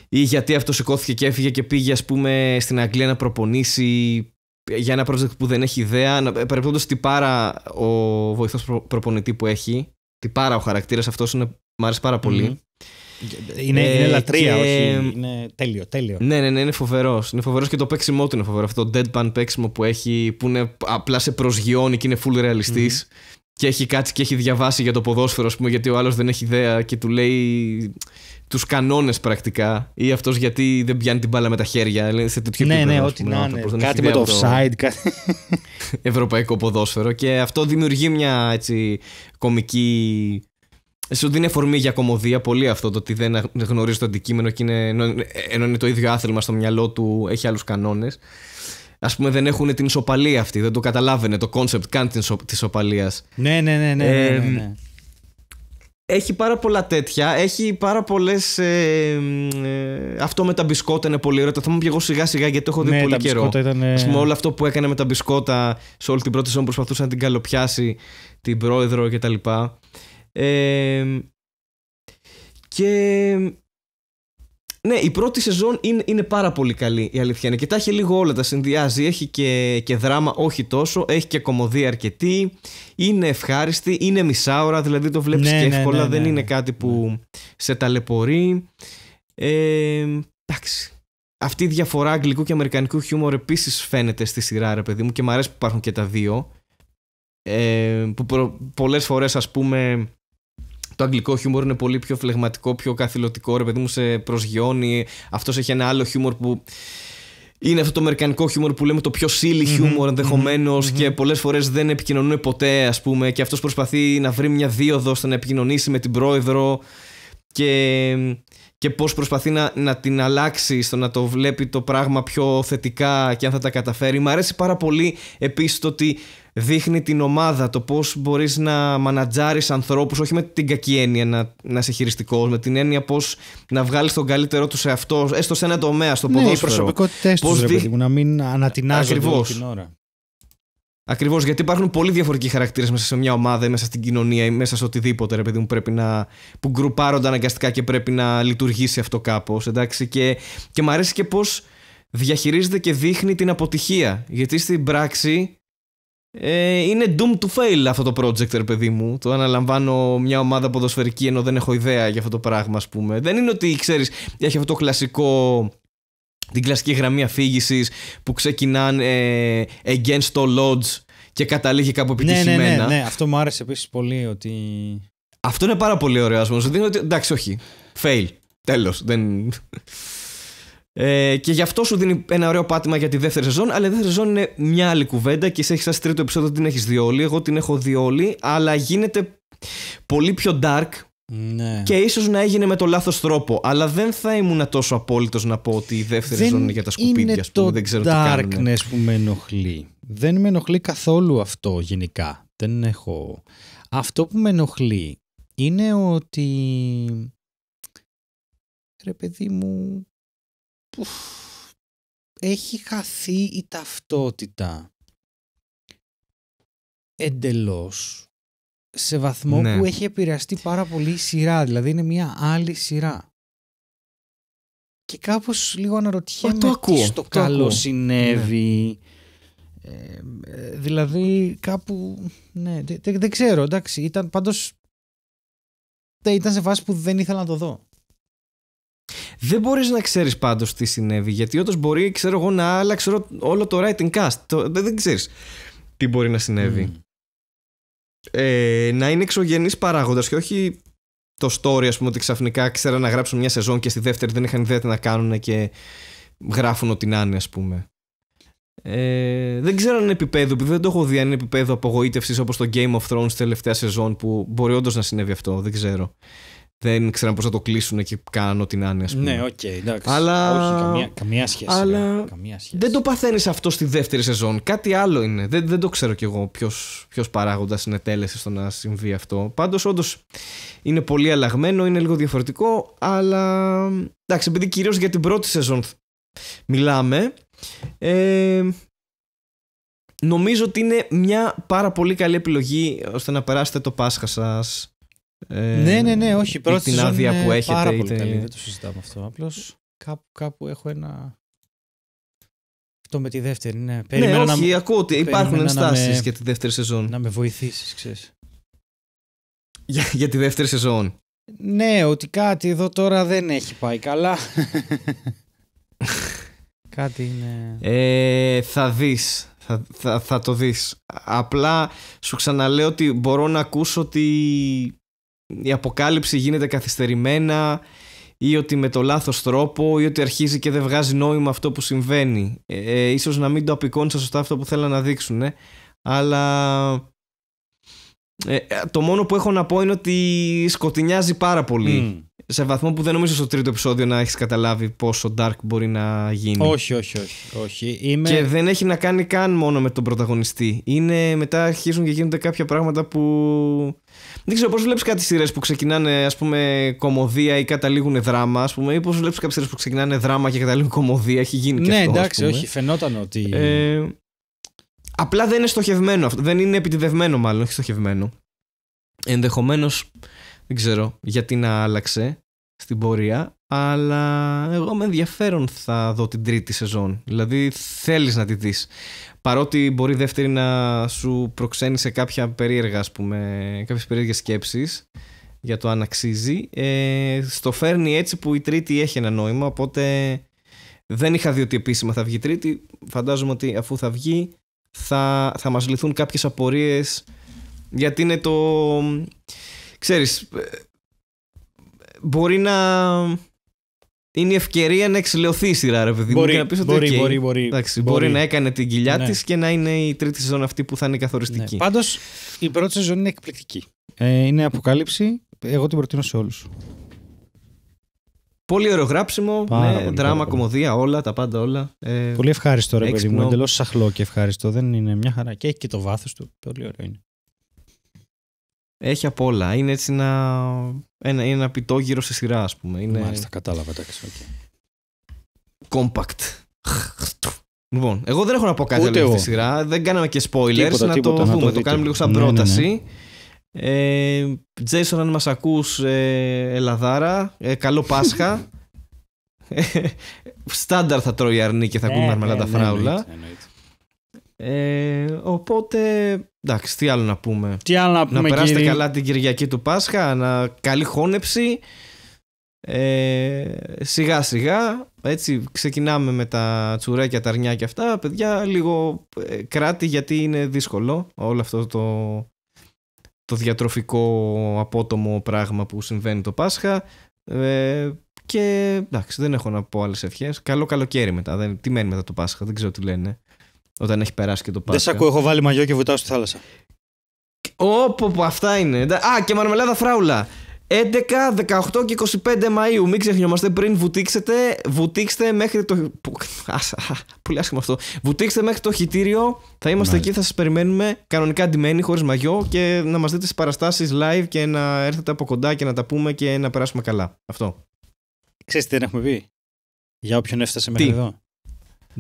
Ή γιατί αυτό σηκώθηκε και έφυγε και πήγε, ας πούμε, στην Αγγλία να προπονήσει για ένα project που δεν έχει ιδέα. Ε, Παρεπτόντω, τι πάρα ο βοηθός προπονητή που έχει. Τι πάρα ο χαρακτήρας αυτός είναι. Μ' αρέσει πάρα είναι, ε, είναι λατρεία, και... όχι. Είναι τέλειο, τέλειο. Ναι, ναι, ναι είναι φοβερός. Είναι φοβερός και το παίξιμό του είναι φοβερό. Αυτό το deadpan παίξιμο που έχει, που είναι, απλά σε προσγειώνει και είναι full ρεαλιστη Και έχει κάτσει και έχει διαβάσει για το ποδόσφαιρο, ας πούμε, γιατί ο άλλος δεν έχει ιδέα και του λέει τους κανόνες πρακτικά. Ή αυτός γιατί δεν πιάνει την μπάλα με τα χέρια. Σε τέτοιο ναι, ναι, ό,τι να είναι. Κάτι με το offside. Κάτι... ευρωπαϊκό ποδόσφαιρο. Και αυτό δημιουργεί μια έτσι, κομική σου δίνει αφορμή για κομμωδία πολύ αυτό το ότι δεν γνωρίζει το αντικείμενο και είναι, ενώ είναι το ίδιο άθλημα στο μυαλό του, έχει άλλους κανόνες. Ας πούμε, δεν έχουν την ισοπαλία αυτή, δεν το καταλάβαινε το κόνσεπτ καν της ισοπαλίας. Ναι, ναι, ναι, ναι. ναι, ναι, ναι. Έχει πάρα πολλά τέτοια. Έχει πάρα πολλές. Ε, ε, αυτό με τα μπισκότα είναι πολύ ωραίο. Το θα μου εγώ σιγά σιγά γιατί το έχω δει ναι, πολύ τα καιρό. Ήταν... Ε, Ας πούμε, όλο αυτό που έκανε με τα μπισκότα σε όλη την πρώτη σεζόν προσπαθούσε να την καλοπιάσει την πρόεδρο κτλ και ναι, η πρώτη σεζόν είναι, είναι πάρα πολύ καλή η αλήθεια είναι και τα έχει λίγο όλα, τα συνδυάζει. Έχει και, και δράμα, όχι τόσο, έχει και κομμωδία αρκετή, είναι ευχάριστη, είναι μισάωρα, δηλαδή το βλέπεις ναι, και ναι, εύκολα, ναι, δεν είναι κάτι που σε ταλαιπωρεί. Ε, εντάξει. Αυτή η διαφορά αγγλικού και αμερικανικού χιούμορ επίσης φαίνεται στη σειρά ρε παιδί μου και μου αρέσει που υπάρχουν και τα δύο. Ε, που πολλέ πολλές φορές πούμε το αγγλικό χιούμορ είναι πολύ πιο φλεγματικό, πιο καθηλωτικό. Ρε παιδί μου, σε προσγειώνει. Αυτός έχει ένα άλλο χιούμορ που. Είναι αυτό το αμερικανικό χιούμορ που λέμε το πιο silly χιούμορ mm-hmm, ενδεχομενω και πολλές φορές δεν επικοινωνούν ποτέ, ας πούμε. Και αυτός προσπαθεί να βρει μια δίωδο ώστε να επικοινωνήσει με την πρόεδρο και, και πώς προσπαθεί να, να την αλλάξει στο να το βλέπει το πράγμα πιο θετικά και αν θα τα καταφέρει. Μ' αρέσει πάρα πολύ επίσης το ότι δείχνει την ομάδα, το πώς μπορείς να μανατζάρεις ανθρώπους, όχι με την κακή έννοια να, να είσαι χειριστικός, με την έννοια πώς να βγάλεις τον καλύτερο τους σε αυτό, έστω σε ένα τομέα, στο ποδόσφαιρο. Ναι, οι προσωπικότητες τους, δι... παιδί να μην ανατινάζει την ώρα. Ακριβώς, γιατί υπάρχουν πολύ διαφορετικοί χαρακτήρες μέσα σε μια ομάδα ή μέσα στην κοινωνία ή μέσα σε οτιδήποτε, ρε πρέπει να. που γκρουπάρονται αναγκαστικά και πρέπει να λειτουργήσει αυτό κάπως. Και, και αρέσει και πώς διαχειρίζεται και δείχνει την αποτυχία. Γιατί στην πράξη ε, είναι doom to fail αυτό το project, ρε παιδί μου. Το αναλαμβάνω μια ομάδα ποδοσφαιρική ενώ δεν έχω ιδέα για αυτό το πράγμα, ας πούμε. Δεν είναι ότι ξέρεις, έχει αυτό το κλασικό. Την κλασική γραμμή αφήγησης που ξεκινάνε ε, against all odds και καταλήγει κάπου ναι, ναι, ναι, επιτυχημένα. Ναι, ναι, ναι, αυτό μου άρεσε επίσης πολύ ότι. Αυτό είναι πάρα πολύ ωραίο. Ας ότι εντάξει, όχι. Fail. Τέλος. Δεν... Ε, και γι' αυτό σου δίνει ένα ωραίο πάτημα για τη δεύτερη σεζόν. Αλλά η δεύτερη σεζόν είναι μια άλλη κουβέντα και εσύ έχεις σαν τρίτο επεισόδιο την έχεις δει όλη. Εγώ την έχω δει όλη. Αλλά γίνεται πολύ πιο dark. Ναι. Και ίσως να έγινε με το λάθος τρόπο. Αλλά δεν θα ήμουν τόσο απόλυτος να πω ότι η δεύτερη δεν ζώνη είναι για τα σκουπίδια, που Δεν ξέρω τι darkness που με ενοχλεί. Δεν με ενοχλεί καθόλου αυτό γενικά. Δεν έχω. Αυτό που με ενοχλεί είναι ότι. Ρε παιδί μου, έχει χαθεί η ταυτότητα εντελώς σε βαθμό ναι. που έχει επηρεαστεί πάρα πολύ η σειρά. Δηλαδή είναι μια άλλη σειρά. Και κάπως λίγο αναρωτιέμαι το ακούω, τι στο το καλό ναι. συνέβη. Ε, δηλαδή κάπου... Ναι, δεν, ξέρω, εντάξει. Ήταν πάντως... Ήταν σε φάση που δεν ήθελα να το δω. Δεν μπορείς να ξέρεις πάντως τι συνέβη, γιατί όντως μπορεί ξέρω εγώ, να άλλαξε όλο το writing cast. Το, δεν, δεν ξέρεις τι μπορεί να συνέβη. Ε, να είναι εξωγενής παράγοντας και όχι το story, ας πούμε, ότι ξαφνικά ξέραν να γράψουν μια σεζόν και στη δεύτερη δεν είχαν ιδέα τι να κάνουν και γράφουν ό,τι να είναι, ας πούμε. Ε, δεν ξέρω αν είναι επίπεδο, επειδή δεν το έχω δει αν είναι επίπεδο απογοήτευσης όπως το Game of Thrones τελευταία σεζόν που μπορεί όντως να συνέβη αυτό. Δεν ξέρω δεν ξέραν πώ θα το κλείσουν και κάνω την άνοια, ας πούμε. Ναι, οκ, okay, εντάξει. Αλλά... Όχι, καμία, καμία σχέση. Αλλά... Ε, καμία σχέση. Δεν το παθαίνεις αυτό στη δεύτερη σεζόν. Κάτι άλλο είναι. Δεν, δεν το ξέρω κι εγώ ποιος παράγοντας συνετέλεσε στο να συμβεί αυτό. Πάντως, όντως είναι πολύ αλλαγμένο, είναι λίγο διαφορετικό, αλλά. Εντάξει, επειδή κυρίως για την πρώτη σεζόν μιλάμε. Ε, νομίζω ότι είναι μια πάρα πολύ καλή επιλογή ώστε να περάσετε το Πάσχα σας ε, ναι, ναι, ναι, όχι. Πρώτη την άδεια που έχετε. Πάρα είτε... πολύ δεν το συζητάμε αυτό. Απλώς κάπου, κάπου έχω ένα. Αυτό με τη δεύτερη, ναι. ναι, όχι, να... ακούω ότι υπάρχουν ενστάσει για τη δεύτερη σεζόν. Να με βοηθήσεις, ξέρεις. Για, για τη δεύτερη σεζόν. Ναι, ότι κάτι εδώ τώρα δεν έχει πάει καλά. κάτι είναι. Ε, θα δεις. Θα, θα, θα το δεις. Απλά σου ξαναλέω ότι μπορώ να ακούσω ότι η αποκάλυψη γίνεται καθυστερημένα ή ότι με το λάθος τρόπο ή ότι αρχίζει και δεν βγάζει νόημα αυτό που συμβαίνει. Ε, ε ίσως να μην το απεικόνισα σωστά αυτό που θέλαν να δείξουν, ε. αλλά ε, το μόνο που έχω να πω είναι ότι σκοτεινιάζει πάρα πολύ σε βαθμό που δεν νομίζω στο τρίτο επεισόδιο να έχεις καταλάβει πόσο dark μπορεί να γίνει. Όχι, όχι, όχι. όχι. Είμαι... Και δεν έχει να κάνει καν μόνο με τον πρωταγωνιστή. Είναι μετά αρχίζουν και γίνονται κάποια πράγματα που. Δεν ξέρω πώς βλέπεις κάτι σειρές που ξεκινάνε ας πούμε κομμωδία ή καταλήγουν δράμα, ας πούμε, ή πώς βλέπεις κάποιες σειρές που ξεκινάνε δράμα και καταλήγουν κομμωδία. Έχει γίνει και ναι, αυτό. Ναι, εντάξει, όχι, φαινόταν ότι. Ε, απλά δεν είναι στοχευμένο αυτό. Δεν είναι επιτυδευμένο, μάλλον, όχι στοχευμένο. Ενδεχομένως δεν ξέρω γιατί να άλλαξε στην πορεία, αλλά εγώ με ενδιαφέρον θα δω την τρίτη σεζόν. Δηλαδή θέλεις να τη δεις. Παρότι μπορεί η δεύτερη να σου προξένει σε κάποια περίεργα, ας πούμε, κάποιες περίεργες σκέψεις για το αν αξίζει. Ε, στο φέρνει έτσι που η τρίτη έχει ένα νόημα, οπότε δεν είχα δει ότι επίσημα θα βγει τρίτη. Φαντάζομαι ότι αφού θα βγει θα, θα μας λυθούν κάποιες απορίες γιατί είναι το ξέρεις, ε, μπορεί να... Είναι η ευκαιρία να εξηλαιωθεί η σειρά, ρε παιδί μου. Μπορεί, να πεις ότι μπορεί, okay, μπορεί, μπορεί, εντάξει, μπορεί, μπορεί, να έκανε την κοιλιά ναι. της και να είναι η τρίτη σεζόν αυτή που θα είναι καθοριστική. Ναι. Πάντως, η πρώτη σεζόν είναι εκπληκτική. Ε, είναι αποκάλυψη. Εγώ την προτείνω σε όλους. Πολύ ωραίο γράψιμο, Ναι, πολύ, δράμα, κομμωδία, όλα, τα πάντα όλα. Ε, πολύ ευχάριστο ρε παιδί μου, εντελώς σαχλό και ευχάριστο, δεν είναι μια χαρά. Και έχει και το βάθος του, πολύ ωραίο είναι. Έχει απ' όλα. Είναι έτσι ένα, ένα, ένα πιτόγυρο σε σειρά, ας πούμε. Είναι... Μάλιστα, κατάλαβα. Εντάξει, okay. Compact. Λοιπόν, εγώ δεν έχω να πω κάτι άλλο τη σειρά. Δεν κάναμε και spoilers. να, το να, το δούμε. Το, κάνουμε λίγο σαν πρόταση. Ναι, ναι. ναι. Ε, Jason, αν μας ακούς ε, Ελλαδάρα, ε, καλό Πάσχα ε, Στάνταρ θα τρώει αρνί και θα ναι, ακούμε τα ναι, φράουλα ε, οπότε, εντάξει, τι άλλο να πούμε. να πούμε, περάσετε καλά την Κυριακή του Πάσχα, να καλή χώνεψη. Ε, σιγά σιγά έτσι ξεκινάμε με τα τσουρέκια, τα αρνιά και αυτά παιδιά λίγο ε, κράτη γιατί είναι δύσκολο όλο αυτό το, το διατροφικό απότομο πράγμα που συμβαίνει το Πάσχα και εντάξει δεν έχω να πω άλλες ευχές καλό καλοκαίρι μετά, δεν, τι μένει μετά το Πάσχα δεν ξέρω τι λένε όταν έχει περάσει και το Πάσχα. Δεν σε ακούω, έχω βάλει μαγιό και βουτάω στη θάλασσα. Όπου που αυτά είναι. Α, και μαρμελάδα φράουλα. 11, 18 και 25 Μαΐου. Μην ξεχνιόμαστε πριν βουτήξετε. Βουτήξτε μέχρι το. πολύ άσχημα αυτό. Βουτήξτε μέχρι το χιτήριο. Θα είμαστε ναι. εκεί, θα σας περιμένουμε. Κανονικά αντιμένοι, χωρίς μαγιό και να μας δείτε στις παραστάσεις live και να έρθετε από κοντά και να τα πούμε και να περάσουμε καλά. Αυτό. Ξέρετε τι δεν έχουμε πει. Για όποιον έφτασε μέχρι εδώ.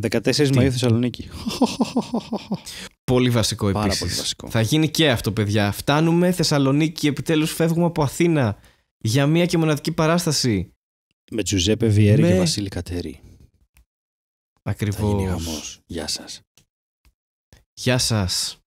14 Μαΐου Θεσσαλονίκη. Πολύ βασικό Πάρα Πολύ βασικό. Θα γίνει και αυτό παιδιά. Φτάνουμε Θεσσαλονίκη, επιτέλους φεύγουμε από Αθήνα για μία και μοναδική παράσταση. Με Τζουζέπε Βιέρη και Βασίλη Κατέρη. Ακριβώς. Γεια σας. Γεια σας.